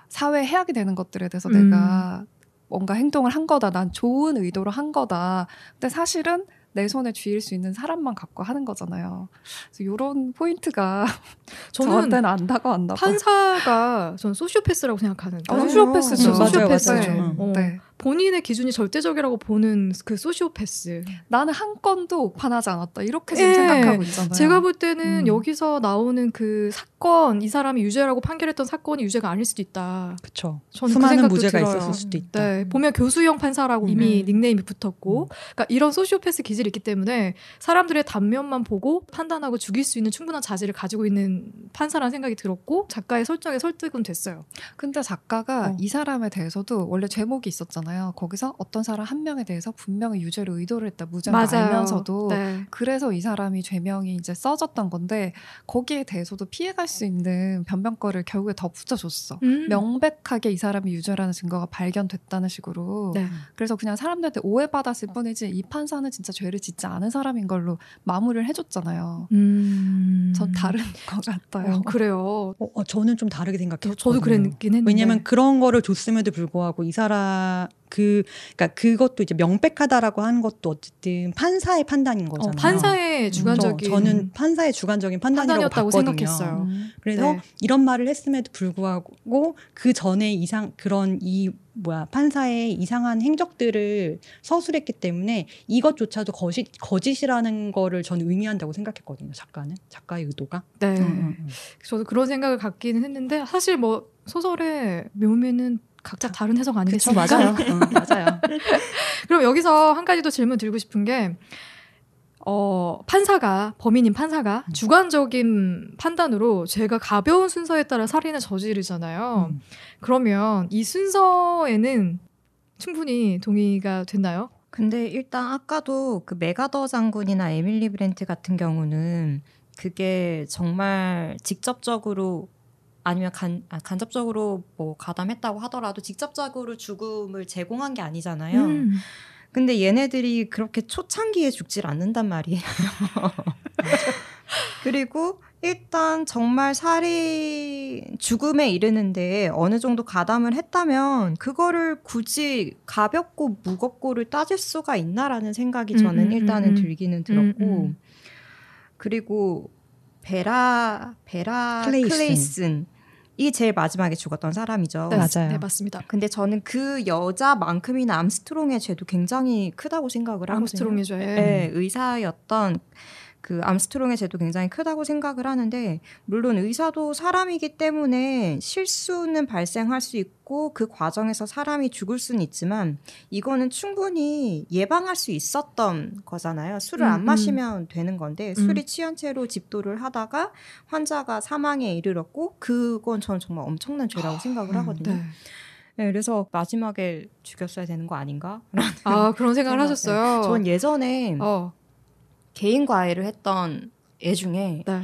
사회에 해악이 되는 것들에 대해서 음. 내가 뭔가 행동을 한 거다. 난 좋은 의도로 한 거다. 근데 사실은 내 손에 쥐일 수 있는 사람만 갖고 하는 거잖아요. 그래서 이런 포인트가 저는 저한테는 안다고 안다고. 판사가 전 소시오패스라고 생각하는데. 아, 소시오패스죠. 음, 소시오패스죠. 네. 네. 어. 네. 본인의 기준이 절대적이라고 보는 그 소시오패스. 나는 한 건도 오판하지 않았다. 이렇게 지금 예. 생각하고 있잖아요. 제가 볼 때는 음. 여기서 나오는 그 사건, 이 사람이 유죄라고 판결했던 사건이 유죄가 아닐 수도 있다. 그렇죠. 수많은 그 무죄가 들어요. 있었을 수도 있다. 네. 보면 교수형 판사라고 음. 이미 닉네임이 붙었고, 음. 그러니까 이런 소시오패스 기질이 있기 때문에 사람들의 단면만 보고 판단하고 죽일 수 있는 충분한 자질을 가지고 있는 판사라는 생각이 들었고 작가의 설정에 설득은 됐어요. 근데 작가가 어. 이 사람에 대해서도 원래 제목이 있었잖아요. 있잖아요. 거기서 어떤 사람 한 명에 대해서 분명히 유죄를 의도를 했다 무죄를 맞아 알면서도 네. 그래서 이 사람이 죄명이 이제 써졌던 건데 거기에 대해서도 피해갈 수 있는 변명거를 결국에 더 붙여줬어. 음. 명백하게 이 사람이 유죄라는 증거가 발견됐다는 식으로. 네. 그래서 그냥 사람들한테 오해받았을 뿐이지 이 판사는 진짜 죄를 짓지 않은 사람인 걸로 마무리를 해줬잖아요. 음. 전 다른 것 같아요. 어, 그래요. 어, 어 저는 좀 다르게 생각해요. 저도 그랬긴 했는데. 왜냐면 하 그런 거를 줬음에도 불구하고 이 사람 그 그러니까 그것도 이제 명백하다라고 하는 것도 어쨌든 판사의 판단인 어, 거잖아요. 어, 판사의 음, 주관적인 저, 는 판사의 주관적인 판단이라고 봤거든요. 생각했어요. 음. 음. 그래서 네. 이런 말을 했음에도 불구하고 그 전에 이상 그런 이 뭐야 판사의 이상한 행적들을 서술했기 때문에 이것조차도 거짓 거짓이라는 거를 저는 의미한다고 생각했거든요. 작가는 작가의 의도가. 네. 음, 음, 저도 그런 생각을 갖기는 했는데 사실 뭐 소설의 묘미는 각자 다른 해석 안 되죠? 맞아요. 어, 맞아요. 그럼 여기서 한 가지 더 질문 드리고 싶은 게 어, 판사가 범인인 판사가 음. 주관적인 판단으로 죄가 가벼운 순서에 따라 살인을 저지르잖아요. 음. 그러면 이 순서에는 충분히 동의가 됐나요? 근데 일단 아까도 그 메가더 장군이나 에밀리 브렌트 같은 경우는 그게 정말 직접적으로 아니면 간, 아, 간접적으로 뭐 가담했다고 하더라도 직접적으로 죽음을 제공한 게 아니잖아요. 음. 근데 얘네들이 그렇게 초창기에 죽질 않는단 말이에요. 그리고 일단 정말 살이 죽음에 이르는데 어느 정도 가담을 했다면 그거를 굳이 가볍고 무겁고를 따질 수가 있나라는 생각이 음, 저는 음, 일단은 음, 음. 들기는 음, 들었고 음, 그리고 베라 베라 클레이슨, 클레이슨. 이게 제일 마지막에 죽었던 사람이죠. 네, 맞아요. 네, 맞습니다. 근데 저는 그 여자만큼이나 암스트롱의 죄도 굉장히 크다고 생각을 하거든요. 암스트롱의 죄. 네, 의사였던 그 암스트롱의 죄도 굉장히 크다고 생각을 하는데 물론 의사도 사람이기 때문에 실수는 발생할 수 있고 그 과정에서 사람이 죽을 수는 있지만 이거는 충분히 예방할 수 있었던 거잖아요. 술을 음, 안 음. 마시면 되는 건데 음. 술이 취한 채로 집도를 하다가 환자가 사망에 이르렀고 그건 저는 정말 엄청난 죄라고 아, 생각을 하거든요. 네. 예, 그래서 마지막에 죽였어야 되는 거 아닌가? 아 그런 생각을 하셨어요. 네. 전 예전에 어. 개인 과외를 했던 애 중에 네.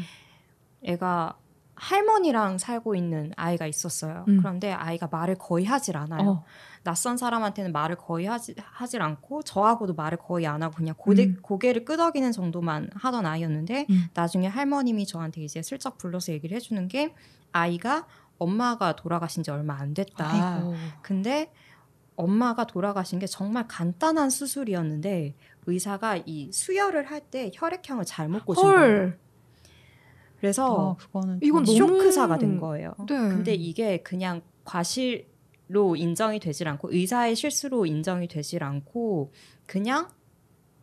애가 할머니랑 살고 있는 아이가 있었어요. 음. 그런데 아이가 말을 거의 하질 않아요. 어. 낯선 사람한테는 말을 거의 하지, 하질 않고 저하고도 말을 거의 안 하고 그냥 고대, 음. 고개를 끄덕이는 정도만 하던 아이였는데 음. 나중에 할머님이 저한테 이제 슬쩍 불러서 얘기를 해주는 게 아이가 엄마가 돌아가신 지 얼마 안 됐다. 아이고. 근데 엄마가 돌아가신 게 정말 간단한 수술이었는데 의사가 이 수혈을 할 때 혈액형을 잘못 고친 거예요. 그래서 아, 이건 쇼크사가 된 거예요. 네. 근데 이게 그냥 과실로 인정이 되질 않고 의사의 실수로 인정이 되질 않고 그냥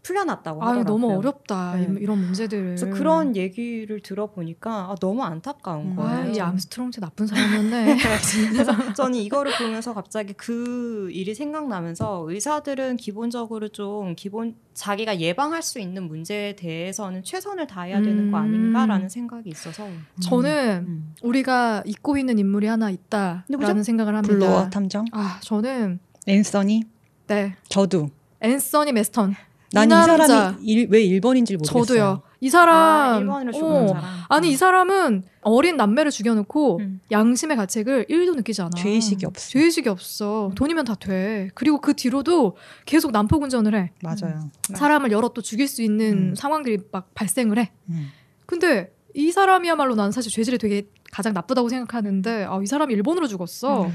풀려났다고 하더라고요. 아 너무 어렵다 네. 이런 문제들. 그래서 그런 얘기를 들어보니까 아, 너무 안타까운 음. 거예요. 아이 암스트롱 제 나쁜 사람이었 네. 그래서 저는 이거를 보면서 갑자기 그 일이 생각나면서 의사들은 기본적으로 좀 기본 자기가 예방할 수 있는 문제에 대해서는 최선을 다해야 되는 거 아닌가라는 음. 생각이 있어서 음. 저는 음. 우리가 잊고 있는 인물이 하나 있다라는 생각을 합니다. 블로어 탐정. 아 저는 앤서니. 네. 저도. 앤서니 메스턴. 난이 사람이 일, 왜 1번인지 모르겠어요. 저도요. 이 사람 아, 어. 사람. 아니 이 아. 사람은 어린 남매를 죽여놓고 음. 양심의 가책을 1도 느끼지 않아. 죄의식이 없어. 죄의식이 없어. 음. 돈이면 다 돼. 그리고 그 뒤로도 계속 난폭 운전을 해. 맞아요. 음. 네. 사람을 여러 또 죽일 수 있는 음. 상황들이 막 발생을 해. 음. 근데 이 사람이야말로 난 사실 죄질이 되게 가장 나쁘다고 생각하는데 아, 이 사람 일본으로 죽었어. 음.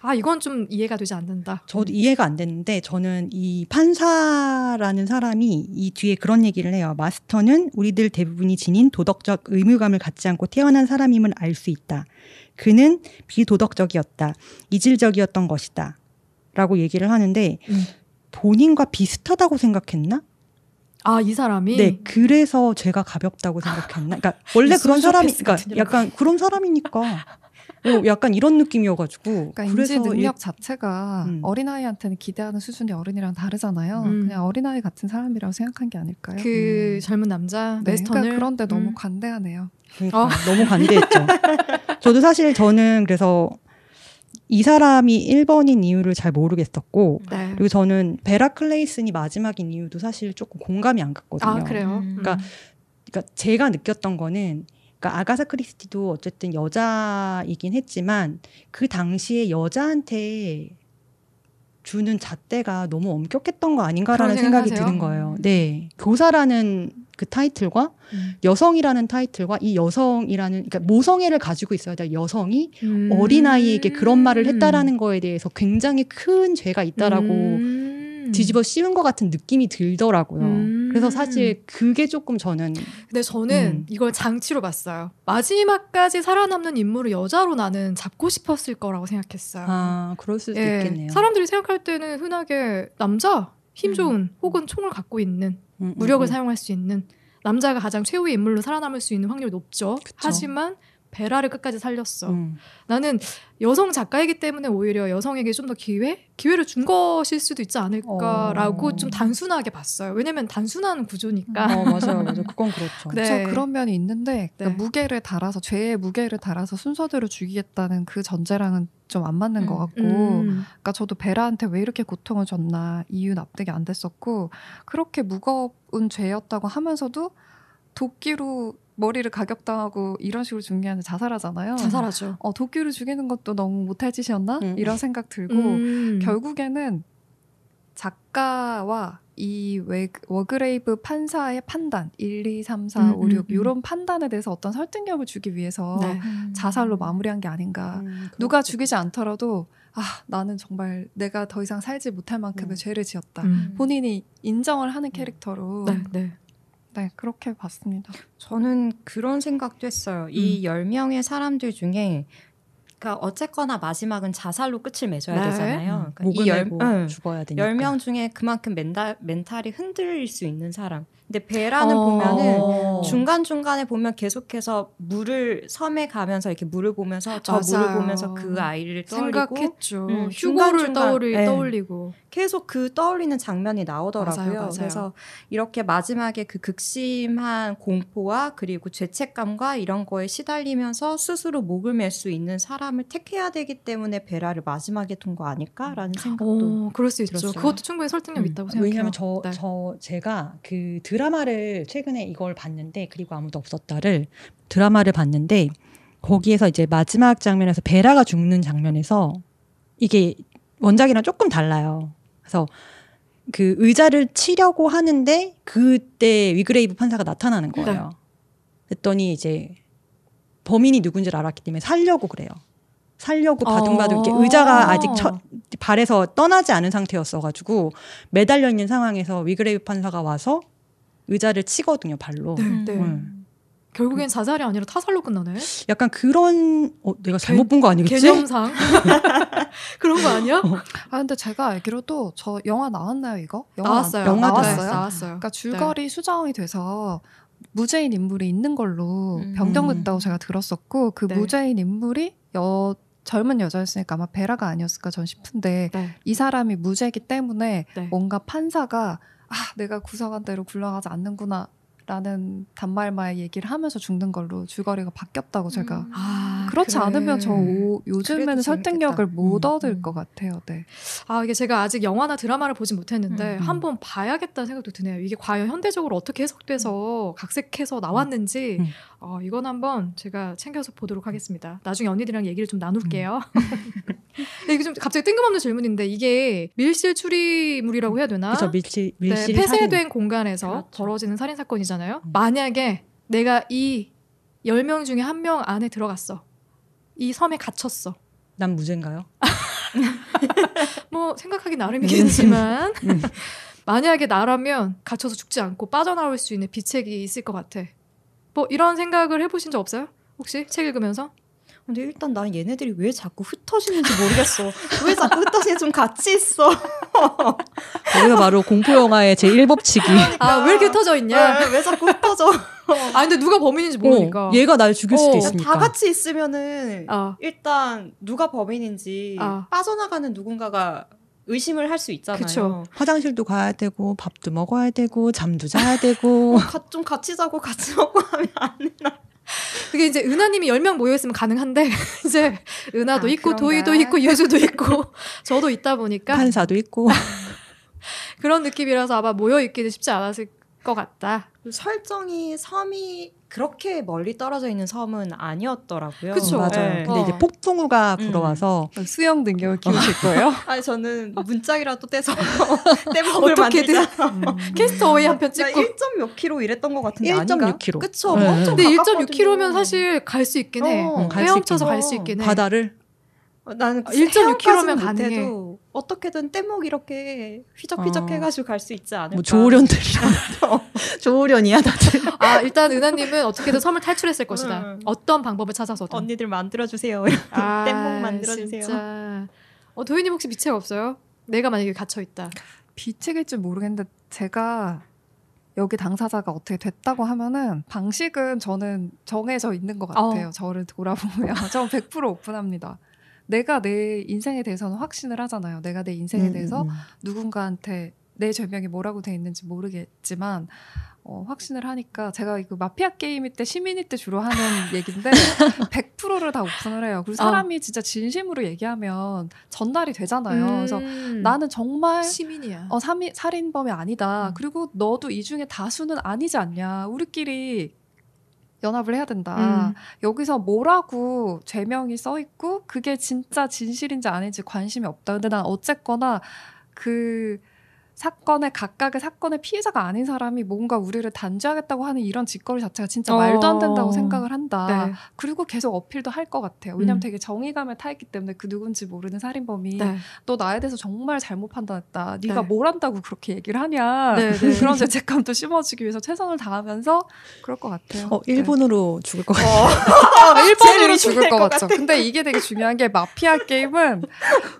아 이건 좀 이해가 되지 않는다. 저도 음. 이해가 안되는데 저는 이 판사라는 사람이 이 뒤에 그런 얘기를 해요. 마스터는 우리들 대부분이 지닌 도덕적 의무감을 갖지 않고 태어난 사람임을 알 수 있다. 그는 비도덕적이었다. 이질적이었던 것이다. 라고 얘기를 하는데 음. 본인과 비슷하다고 생각했나? 아, 이 사람이? 네, 그래서 죄가 가볍다고 생각했나? 그러니까 아, 원래 그런 사람이, 니까 그러니까 약간 그런 사람이니까. 어, 약간 이런 느낌이어가지고. 그러니까 인지 능력 일... 자체가 음. 어린아이한테는 기대하는 수준이 어른이랑 다르잖아요. 음. 그냥 어린아이 같은 사람이라고 생각한 게 아닐까요? 그 음. 젊은 남자, 네, 스턴을 그러니까 그런데 너무 음. 관대하네요. 그러니까 어. 너무 관대했죠. 저도 사실 저는 그래서 이 사람이 1번인 이유를 잘 모르겠었고 네. 그리고 저는 베라 클레이슨이 마지막인 이유도 사실 조금 공감이 안 갔거든요. 아, 그래요? 음. 그러니까, 그러니까 제가 느꼈던 거는 그러니까 아가사 크리스티도 어쨌든 여자이긴 했지만 그 당시에 여자한테 주는 잣대가 너무 엄격했던 거 아닌가라는 생각이 드는 거예요. 네. 교사라는 그 타이틀과 음. 여성이라는 타이틀과 이 여성이라는 그러니까 모성애를 가지고 있어야 될 여성이 음. 어린아이에게 그런 말을 했다라는 거에 대해서 굉장히 큰 죄가 있다라고 음. 뒤집어 씌운 것 같은 느낌이 들더라고요. 음. 그래서 사실 그게 조금 저는 근데 저는 음. 이걸 장치로 봤어요. 마지막까지 살아남는 인물을 여자로 나는 잡고 싶었을 거라고 생각했어요. 아, 그럴 수도 예, 있겠네요. 사람들이 생각할 때는 흔하게 남자 힘 음. 좋은 혹은 총을 갖고 있는 음, 음, 무력을 음. 사용할 수 있는 남자가 가장 최후의 인물로 살아남을 수 있는 확률이 높죠. 그쵸. 하지만 베라를 끝까지 살렸어. 음. 나는 여성 작가이기 때문에 오히려 여성에게 좀 더 기회? 기회를 준 것일 수도 있지 않을까라고 어. 좀 단순하게 봤어요. 왜냐면 단순한 구조니까. 음. 어, 맞아요, 맞아요. 그건 그렇죠. 네. 그런 면이 있는데 그러니까 네. 무게를 달아서 죄의 무게를 달아서 순서대로 죽이겠다는 그 전제랑은 좀안 맞는 음, 것 같고, 음. 그러니까 저도 베라한테 왜 이렇게 고통을 줬나 이유 납득이 안 됐었고, 그렇게 무거운 죄였다고 하면서도 도끼로 머리를 가격당하고 이런 식으로 중요한 자살하잖아요. 자살하죠. 어, 도끼로 죽이는 것도 너무 못할 짓이었나? 음. 이런 생각 들고, 음. 결국에는 작가와 이 워그레이브 판사의 판단 1, 2, 3, 4, 음, 5, 6 음, 이런 음. 판단에 대해서 어떤 설득력을 주기 위해서 네. 자살로 음. 마무리한 게 아닌가. 음, 누가 죽이지 않더라도 아 나는 정말 내가 더 이상 살지 못할 만큼의 네. 죄를 지었다. 음. 본인이 인정을 하는 네. 캐릭터로. 네, 네. 네, 그렇게 봤습니다. 저는 그런 생각도 했어요. 이 열명의 사람들 중에 그러니까 어쨌거나 마지막은 자살로 끝을 맺어야 네. 되잖아요. 그러니까 이열 응. 죽어야 되니까. 10명 중에 그만큼 멘탈, 멘탈이 흔들릴 수 있는 사람. 근데 배라는 어. 보면은 중간 중간에 보면 계속해서 물을 섬에 가면서 이렇게 물을 보면서 저 맞아요. 물을 보면서 그 아이를 떠올리고 생각했죠. 음, 휴고를 떠올리, 네. 떠올리고 계속 그 떠올리는 장면이 나오더라고요. 맞아요, 맞아요. 그래서 이렇게 마지막에 그 극심한 공포와 그리고 죄책감과 이런 거에 시달리면서 스스로 목을 맬 수 있는 사람을 택해야 되기 때문에 베라를 마지막에 둔 거 아닐까라는 생각도 오, 그럴 수 있죠. 들었어요. 그것도 충분히 설득력 음. 있다고 생각해요. 왜냐하면 네. 저저 제가 그 드라마를 최근에 이걸 봤는데 그리고 아무도 없었다를 드라마를 봤는데 거기에서 이제 마지막 장면에서 베라가 죽는 장면에서 이게 원작이랑 조금 달라요. 그래서 그 의자를 치려고 하는데 그때 위그레이브 판사가 나타나는 네. 거예요. 네. 그랬더니 이제 범인이 누군지를 알았기 때문에 살려고 그래요. 살려고 바둥바둥 이렇게 아. 의자가 아직 처, 발에서 떠나지 않은 상태였어가지고 매달려 있는 상황에서 위그레이브 판사가 와서 의자를 치거든요 발로. 네. 음. 네. 음. 결국엔 자살이 아니라 타살로 끝나네. 약간 그런 어, 내가 잘못 본 거 아니겠지? 개념상 그런 거 아니야? 어. 아 근데 제가 알기로도 저 영화 나왔나요 이거? 영화 나왔어요. 영화 나왔어요. 나왔어요. 그러니까 네. 줄거리 네. 수정이 돼서 무죄인 인물이 있는 걸로 음. 변경됐다고 제가 들었었고 그 네. 무죄인 인물이 여 젊은 여자였으니까 아마 베라가 아니었을까 전 싶은데 네. 이 사람이 무죄이기 때문에 네. 뭔가 판사가 아, 내가 구상한 대로 굴러가지 않는구나 라는 단말마의 얘기를 하면서 죽는 걸로 줄거리가 바뀌었다고 제가 음. 아, 그렇지 그래. 않으면 저 오, 요즘에는 설득력을 못 음, 음. 얻을 것 같아요. 네. 아 이게 제가 아직 영화나 드라마를 보진 못했는데 음. 음. 한번 봐야겠다는 생각도 드네요. 이게 과연 현대적으로 어떻게 해석돼서 각색해서 나왔는지 어, 이건 한번 제가 챙겨서 보도록 하겠습니다. 나중에 언니들이랑 얘기를 좀 나눌게요. 네, 이게 좀 갑자기 뜬금없는 질문인데 이게 밀실 추리물이라고 해야 되나? 그죠 밀실 네, 폐쇄된 살인. 공간에서 그렇죠. 벌어지는 살인 사건이죠 거잖아요. 만약에 내가 이 10명 중에 한 명 안에 들어갔어. 이 섬에 갇혔어. 난 무죄인가요? 뭐 생각하기 나름이겠지만 음. 음. 만약에 나라면 갇혀서 죽지 않고 빠져나올 수 있는 비책이 있을 것 같아. 뭐 이런 생각을 해보신 적 없어요? 혹시 책 읽으면서? 근데 일단 난 얘네들이 왜 자꾸 흩어지는지 모르겠어. 왜 자꾸 흩어지는지 좀 같이 있어. 우리가 바로 공포영화의 제1법칙이. 그러니까. 아, 왜 이렇게 흩어져 있냐? 네, 왜 자꾸 흩어져? 아, 근데 누가 범인인지 모르니까. 어, 얘가 날 죽일 수도 어. 있으니까. 다 같이 있으면은 아. 일단 누가 범인인지 아. 빠져나가는 누군가가 의심을 할 수 있잖아요. 그쵸. 화장실도 가야 되고 밥도 먹어야 되고 잠도 자야 되고 어, 가, 좀 같이 자고 같이 먹고 하면 안 되나? 그게 이제 은하님이 10명 모여있으면 가능한데, 이제 은하도 아, 있고, 그런가? 도희도 있고, 유주도 있고, 저도 있다 보니까. 판사도 있고. 그런 느낌이라서 아마 모여있기는 쉽지 않았을 것 같다. 설정이 섬이 그렇게 멀리 떨어져 있는 섬은 아니었더라고요. 그쵸 맞아요. 네. 근데 이제 어. 폭풍우가 음. 불어와서 음. 수영 능력을 키우실 거예요? 아니 저는 문짝이라도 떼서 떼목을 만들자. 캐스터웨이 한편 찍고 1.6 킬로 이랬던 것 같은데 1.6 킬로. 그쵸. 네. 근데 1.6 킬로면 사실 갈 수 있긴 해. 어, 음, 헤쳐서갈 수 있긴 해. 바다를. 어, 나는 1.6km면 아, 그 가능해. 어떻게든 뗏목 이렇게 휘적휘적 어. 해가지고 갈 수 있지 않을까. 뭐 조우련들이야. 조우련이야 다들. 아 일단 은하님은 어떻게든 섬을 탈출했을 것이다. 음. 어떤 방법을 찾아서든. 언니들 만들어주세요. 아, 떼목 만들어주세요. 진짜. 어 도현님 혹시 비책 없어요? 내가 만약에 갇혀 있다. 비책일지 모르겠는데 제가 여기 당사자가 어떻게 됐다고 하면은 방식은 저는 정해져 있는 것 어. 같아요. 어. 저를 돌아보면 저100% 오픈합니다. 내가 내 인생에 대해서는 확신을 하잖아요. 내가 내 인생에 음, 대해서 음, 음. 누군가한테 내 별명이 뭐라고 돼 있는지 모르겠지만 어, 확신을 하니까 제가 이거 마피아 게임일 때 시민일 때 주로 하는 얘기인데 100%를 다 오픈을 해요. 그리고 어. 사람이 어. 진짜 진심으로 얘기하면 전달이 되잖아요. 음. 그래서 나는 정말 시민이야. 어, 살인범이 아니다. 음. 그리고 너도 이 중에 다수는 아니지 않냐. 우리끼리 연합을 해야 된다. 음. 여기서 뭐라고 죄명이 써 있고 그게 진짜 진실인지 아닌지 관심이 없다. 근데 난 어쨌거나 그 사건의 각각의 사건의 피해자가 아닌 사람이 뭔가 우리를 단죄하겠다고 하는 이런 짓거리 자체가 진짜 어. 말도 안 된다고 생각을 한다. 네. 그리고 계속 어필도 할 것 같아요. 왜냐하면 음. 되게 정의감을타했기 때문에 그 누군지 모르는 살인범이 네. 너 나에 대해서 정말 잘못 판단했다. 네가 네. 뭘 한다고 그렇게 얘기를 하냐. 네, 네. 그런 죄책감도 심어주기 위해서 최선을 다하면서 그럴 것 같아요. 어, 일본으로 죽을 것 같아요. 어. 일본으로 죽을 것, 것 같죠. 근데 이게 되게 중요한 게 마피아 게임은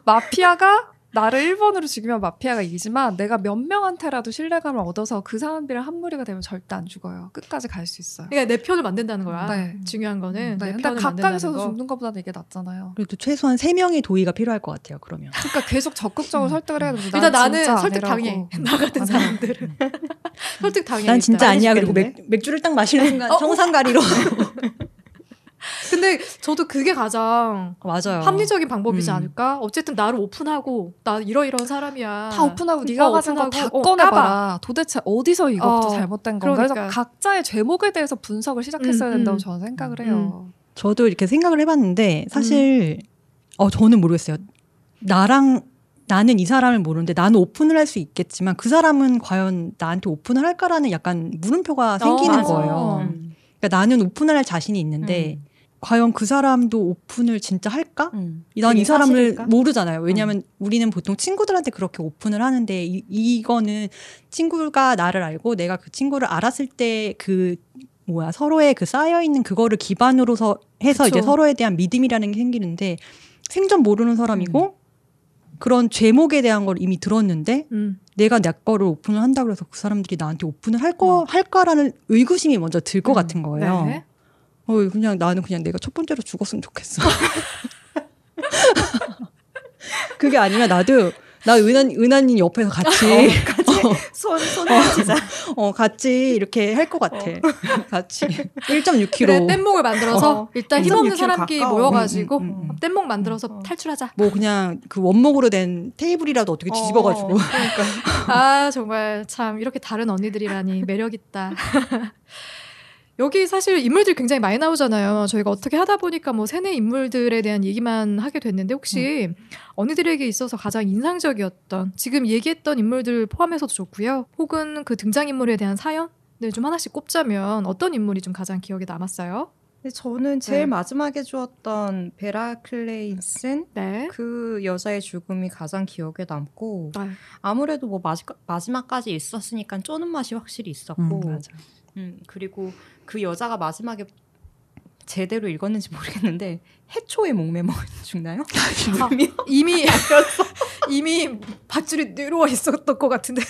마피아가 나를 1번으로 죽이면 마피아가 이기지만 내가 몇 명한테라도 신뢰감을 얻어서 그 사람들이랑 한 무리가 되면 절대 안 죽어요. 끝까지 갈 수 있어요. 그러니까 내 편을 만든다는 거야. 네. 중요한 거는. 음, 네. 내 근데 가까이서 죽는 것보다는 이게 낫잖아요. 그래도 최소한 3명의 도의가 필요할 것 같아요, 그러면. 그러니까 계속 적극적으로 음. 설득을 해야 되는데. 일단 나는 설득 당해. 나 같은 사람들은. 음. 설득 당해. 난 진짜 아니야. 그리고 맥, 맥주를 딱 마시는 순간 어? 성상가리로. 어. 근데 저도 그게 가장 맞아요. 합리적인 방법이지 음. 않을까? 어쨌든 나를 오픈하고 나 이러이러한 사람이야. 다 오픈하고 네가 가진 거다 어, 꺼내봐. 까 도대체 어디서 이것도 어, 잘못된 건가? 그러니까. 그래서 각자의 제목에 대해서 분석을 시작했어야 음, 된다고 음. 저는 생각을 음, 음. 해요. 저도 이렇게 생각을 해봤는데 사실 어 저는 모르겠어요. 나랑 나는 이 사람을 모르는데 나는 오픈을 할 수 있겠지만 그 사람은 과연 나한테 오픈을 할까라는 약간 물음표가 어, 생기는 어, 거예요. 그러니까 나는 오픈을 할 자신이 있는데 음. 과연 그 사람도 오픈을 진짜 할까? 음. 난이 사람을 사실일까? 모르잖아요. 왜냐하면 음. 우리는 보통 친구들한테 그렇게 오픈을 하는데 이, 이거는 친구가 나를 알고 내가 그 친구를 알았을 때 그 뭐야 서로의 그 쌓여 있는 그거를 기반으로서 해서 그쵸. 이제 서로에 대한 믿음이라는 게 생기는데 생전 모르는 사람이고 음. 그런 죄목에 대한 걸 이미 들었는데 음. 내가 내 거를 오픈을 한다 그래서 그 사람들이 나한테 오픈을 할거 음. 할까라는 의구심이 먼저 들것 음. 같은 거예요. 네. 어 그냥 나는 그냥 내가 첫 번째로 죽었으면 좋겠어. 그게 아니면 나도 나 은한 은한님 옆에서 같이 어, 같이 어. 손 손을 자 어, 어, 같이 이렇게 할 것 같아. 어. 같이 1.6kg. 그래, 뗏목을 만들어서 어. 일단 힘없는 사람끼리 가까워. 모여가지고 음, 음, 음. 음. 뗏목 만들어서 탈출하자. 뭐 그냥 그 원목으로 된 테이블이라도 어떻게 뒤집어가지고. 그러니까. 아 정말 참 이렇게 다른 언니들이라니 매력 있다. 여기 사실 인물들 이 굉장히 많이 나오잖아요. 저희가 어떻게 하다 보니까 뭐 세뇌 인물들에 대한 얘기만 하게 됐는데 혹시 음. 언니들에게 있어서 가장 인상적이었던 지금 얘기했던 인물들 포함해서도 좋고요. 혹은 그 등장 인물에 대한 사연을 네, 좀 하나씩 꼽자면 어떤 인물이 좀 가장 기억에 남았어요? 네, 저는 제일 네. 마지막에 주었던 베라 클레인슨 네. 그 여자의 죽음이 가장 기억에 남고 아. 아무래도 뭐 마지, 막까지 있었으니까 쪼는 맛이 확실히 있었고 음, 음, 그리고 그 여자가 마지막에 제대로 읽었는지 모르겠는데 해초의 목매머 뭐 죽나요? 아, 이미 이미 밧줄이 내려 있었던 것 같은데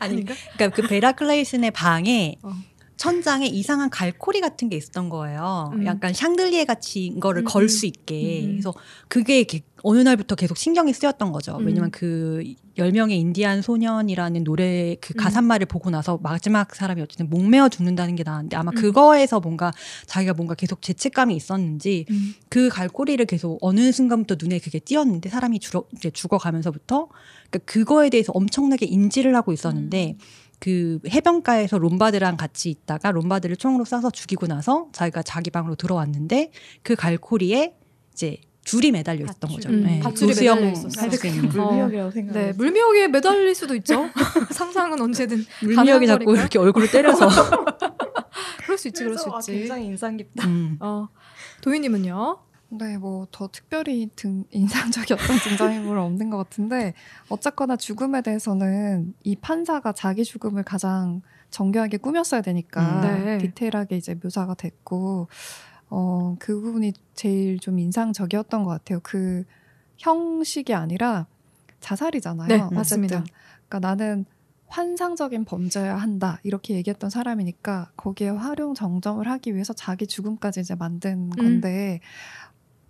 아닌가? 그러니까 그 베라클레이슨의 방에 어. 천장에 이상한 갈코리 같은 게 있었던 거예요. 음. 약간 샹들리에 같이 거를 음. 걸수 음. 있게. 음, 음. 그래서 그게 어느 날부터 계속 신경이 쓰였던 거죠. 음. 왜냐면 그 10명의 인디안 소년이라는 노래 그 가사말을 보고 나서 마지막 사람이 어쨌든 목매어 죽는다는 게 나왔는데 아마 그거에서 뭔가 자기가 뭔가 계속 죄책감이 있었는지 그갈코리를 계속 어느 순간부터 눈에 그게 띄었는데 사람이 죽어, 이제 죽어가면서부터 그러니까 그거에 대해서 엄청나게 인지를 하고 있었는데 그 해변가에서 롬바드랑 같이 있다가 롬바드를 총으로 쏴서 죽이고 나서 자기가 자기 방으로 들어왔는데 그 갈코리에 이제 줄이 매달려 있던 아, 거죠. 음, 네. 밧줄이 매달려 있었어요. 물미역이라고 생각. 네, 아, 그 물미역에 어. 네, 매달릴 수도 있죠. 상상은 언제든 물미역이 자꾸 이렇게 얼굴을 때려서. 그럴 수 있지, 그럴 수 아, 있지. 아, 굉장히 인상 깊다. 음. 어, 도희님은요? 네, 뭐더 특별히 등, 인상적이었던 등장인물은 없는 것 같은데 어쨌거나 죽음에 대해서는 이 판사가 자기 죽음을 가장 정교하게 꾸몄어야 되니까 음, 네. 디테일하게 이제 묘사가 됐고 어, 그 부분이 제일 좀 인상적이었던 것 같아요. 그 형식이 아니라 자살이잖아요. 네, 맞습니다. 그러니까 나는 환상적인 범죄야 한다 이렇게 얘기했던 사람이니까 거기에 활용 정점을 하기 위해서 자기 죽음까지 이제 만든 음. 건데 음.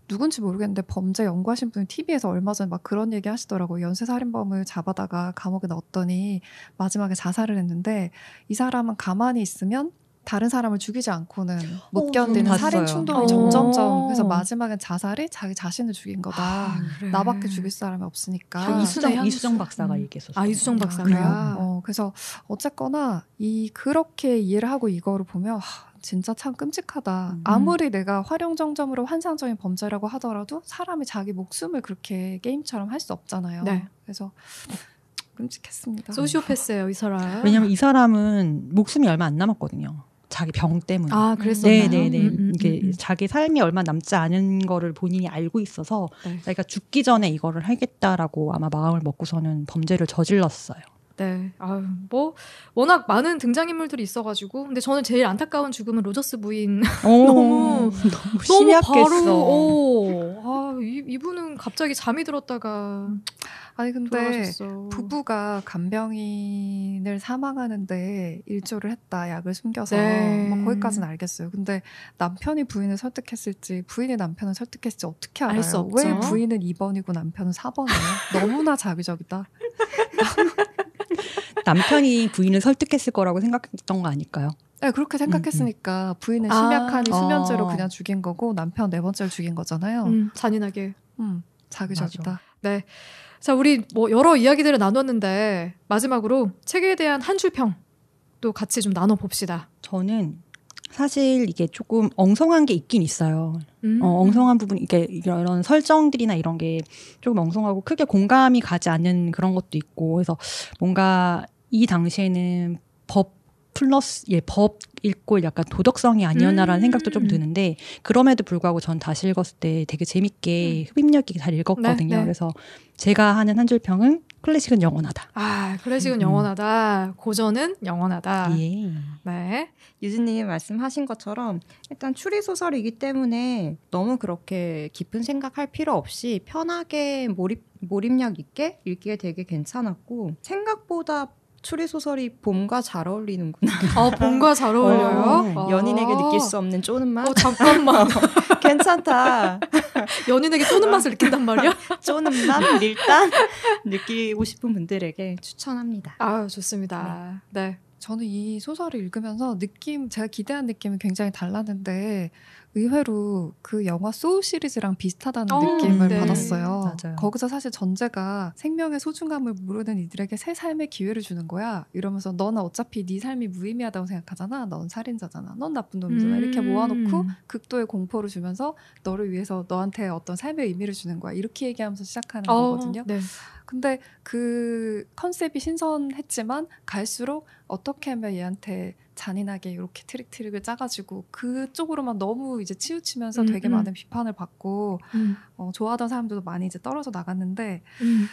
누군지 모르겠는데 범죄 연구하신 분이 TV에서 얼마 전에 막 그런 얘기 하시더라고요. 연쇄살인범을 잡아다가 감옥에 넣었더니 마지막에 자살을 했는데 이 사람은 가만히 있으면 다른 사람을 죽이지 않고는 어, 못 음, 견디는 오, 살인 충동이 어. 점점점 그래서 마지막엔 자살이 자기 자신을 죽인 거다. 아, 그래. 나밖에 죽일 사람이 없으니까. 이수정 이수정 박사가 음. 얘기했었어요. 아 이수정 아, 박사가 아, 어, 그래서 어쨌거나 이 그렇게 이해를 하고 이거를 보면 하, 진짜 참 끔찍하다. 음. 아무리 내가 활용정점으로 환상적인 범죄라고 하더라도 사람이 자기 목숨을 그렇게 게임처럼 할 수 없잖아요. 네. 그래서 끔찍했습니다. 소시오패스예요, 이 사람. 왜냐면 이 사람은 목숨이 얼마 안 남았거든요. 자기 병 때문에. 아, 음. 그랬었나요? 네네네. 음, 음, 음, 이게 음. 자기 삶이 얼마 남지 않은 거를 본인이 알고 있어서 네. 자기가 죽기 전에 이거를 하겠다라고 아마 마음을 먹고서는 범죄를 저질렀어요. 네. 아유, 뭐 워낙 많은 등장인물들이 있어가지고 근데 저는 제일 안타까운 죽음은 로저스 부인 오, 어, 너무 너무 심했겠어. 바로 어, 아, 이, 이분은 갑자기 잠이 들었다가 아니 근데 돌아가셨어. 부부가 간병인을 사망하는데 일조를 했다 약을 숨겨서 네. 뭐 거기까지는 알겠어요. 근데 남편이 부인을 설득했을지 부인이 남편을 설득했을지 어떻게 알아요? 알왜 부인은 2번이고 남편은 4번이에요? 너무나 자기적이다. 남편이 부인을 설득했을 거라고 생각했던 거 아닐까요? 네, 그렇게 생각했으니까 음, 음. 부인은 아, 심약한 아, 수면죄로 아. 그냥 죽인 거고 남편 네 번째로 죽인 거잖아요. 음, 잔인하게. 음, 자극적이다. 네. 자, 우리 뭐 여러 이야기들을 나눴는데 마지막으로 책에 대한 한 줄 평 또 같이 좀 나눠 봅시다. 저는 사실 이게 조금 엉성한 게 있긴 있어요. 음. 어, 엉성한 부분, 이게 이런, 설정들이나 이런 게 조금 엉성하고 크게 공감이 가지 않는 그런 것도 있고, 그래서 뭔가 이 당시에는 법 플러스 예, 법 읽고 약간 도덕성이 아니었나라는 음. 생각도 좀 드는데 그럼에도 불구하고 전 다시 있었을 때 되게 재밌게 음. 흡입력 있게 잘 읽었거든요. 네, 네. 그래서 제가 하는 한 줄 평은 클래식은 영원하다. 아, 클래식은 음. 영원하다. 고전은 영원하다. 예. 네. 유진님 말씀하신 것처럼 일단 추리 소설이기 때문에 너무 그렇게 깊은 생각할 필요 없이 편하게 몰입 몰입력 있게 읽기에 되게 괜찮았고 생각보다 추리 소설이 봄과 잘 어울리는구나. 아 봄과 잘 어, 어울려요? 어, 연인에게 아. 느낄 수 없는 쪼는 맛. 어, 잠깐만. 괜찮다. 연인에게 쪼는 맛을 느낀단 말이야? 쪼는 맛 일단 느끼고 싶은 분들에게 추천합니다. 아 좋습니다. 네. 네. 저는 이 소설을 읽으면서 느낌, 제가 기대한 느낌이 굉장히 달랐는데 의외로 그 영화 소우 시리즈랑 비슷하다는 어, 느낌을 네. 받았어요. 맞아요. 거기서 사실 전제가 생명의 소중함을 모르는 이들에게 새 삶의 기회를 주는 거야. 이러면서 너는 어차피 네 삶이 무의미하다고 생각하잖아. 넌 살인자잖아. 넌 나쁜 놈이잖아. 음. 이렇게 모아놓고 극도의 공포를 주면서 너를 위해서 너한테 어떤 삶의 의미를 주는 거야. 이렇게 얘기하면서 시작하는 어, 거거든요. 네. 근데 그 컨셉이 신선했지만 갈수록 어떻게 하면 얘한테 잔인하게 이렇게 트릭 트릭을 짜가지고 그쪽으로만 너무 이제 치우치면서 음, 되게 음. 많은 비판을 받고 음. 어, 좋아하던 사람들도 많이 이제 떨어져 나갔는데 음.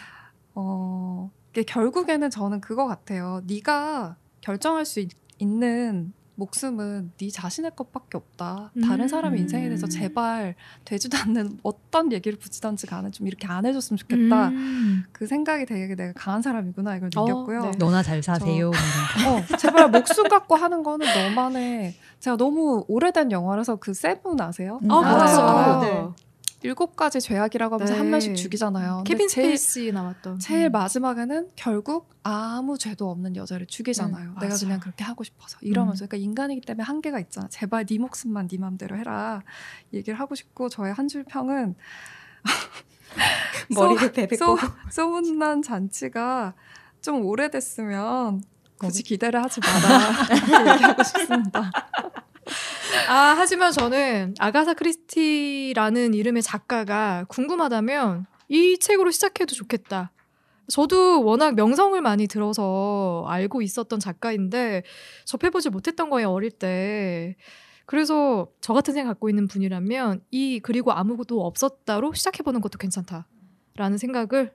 어, 결국에는 저는 그거 같아요. 네가 결정할 수 있는 목숨은 네 자신의 것밖에 없다. 다른 사람의 음. 인생에 대해서 음. 제발 되지도 않는 어떤 얘기를 붙이던지 간에 좀 이렇게 안 해줬으면 좋겠다. 음. 그 생각이 되게 내가 강한 사람이구나 이걸 어, 느꼈고요. 어, 네. 너나 잘 사세요. 저, 뭐 어, 제발 목숨 갖고 하는 거는 너만의 제가 너무 오래된 영화라서 그 세븐 아세요? 음. 아, 아, 맞아요. 아, 네. 네. 일곱 가지 죄악이라고 하면서 네. 한 명씩 죽이잖아요. 케빈 스페이시 나왔던. 제일 음. 마지막에는 결국 아무 죄도 없는 여자를 죽이잖아요. 음, 내가 맞아. 그냥 그렇게 하고 싶어서 이러면서 음. 그러니까 인간이기 때문에 한계가 있잖아. 제발 네 목숨만 네 맘대로 해라 얘기를 하고 싶고 저의 한줄 평은 머리를 베베고 소문난 잔치가 좀 오래됐으면 굳이 네. 기대를 하지 마라 얘기하고 싶습니다. 아, 하지만 저는 아가사 크리스티라는 이름의 작가가 궁금하다면 이 책으로 시작해도 좋겠다. 저도 워낙 명성을 많이 들어서 알고 있었던 작가인데 접해보지 못했던 거예요, 어릴 때. 그래서 저 같은 생각 갖고 있는 분이라면 이 그리고 아무것도 없었다로 시작해보는 것도 괜찮다라는 생각을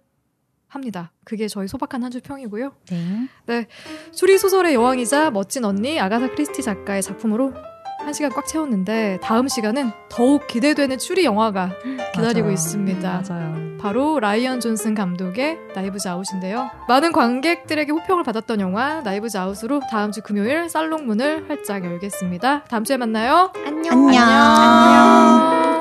합니다. 그게 저희 소박한 한 줄 평이고요. 네. 네. 추리 소설의 여왕이자 멋진 언니 아가사 크리스티 작가의 작품으로 한 시간 꽉 채웠는데 다음 시간은 더욱 기대되는 추리 영화가 기다리고 맞아요. 있습니다. 음, 맞아요. 바로 라이언 존슨 감독의 나이브즈 아웃인데요. 많은 관객들에게 호평을 받았던 영화 나이브즈 아웃으로 다음 주 금요일 살롱 문을 활짝 열겠습니다. 다음 주에 만나요. 안녕. 안녕. 안녕.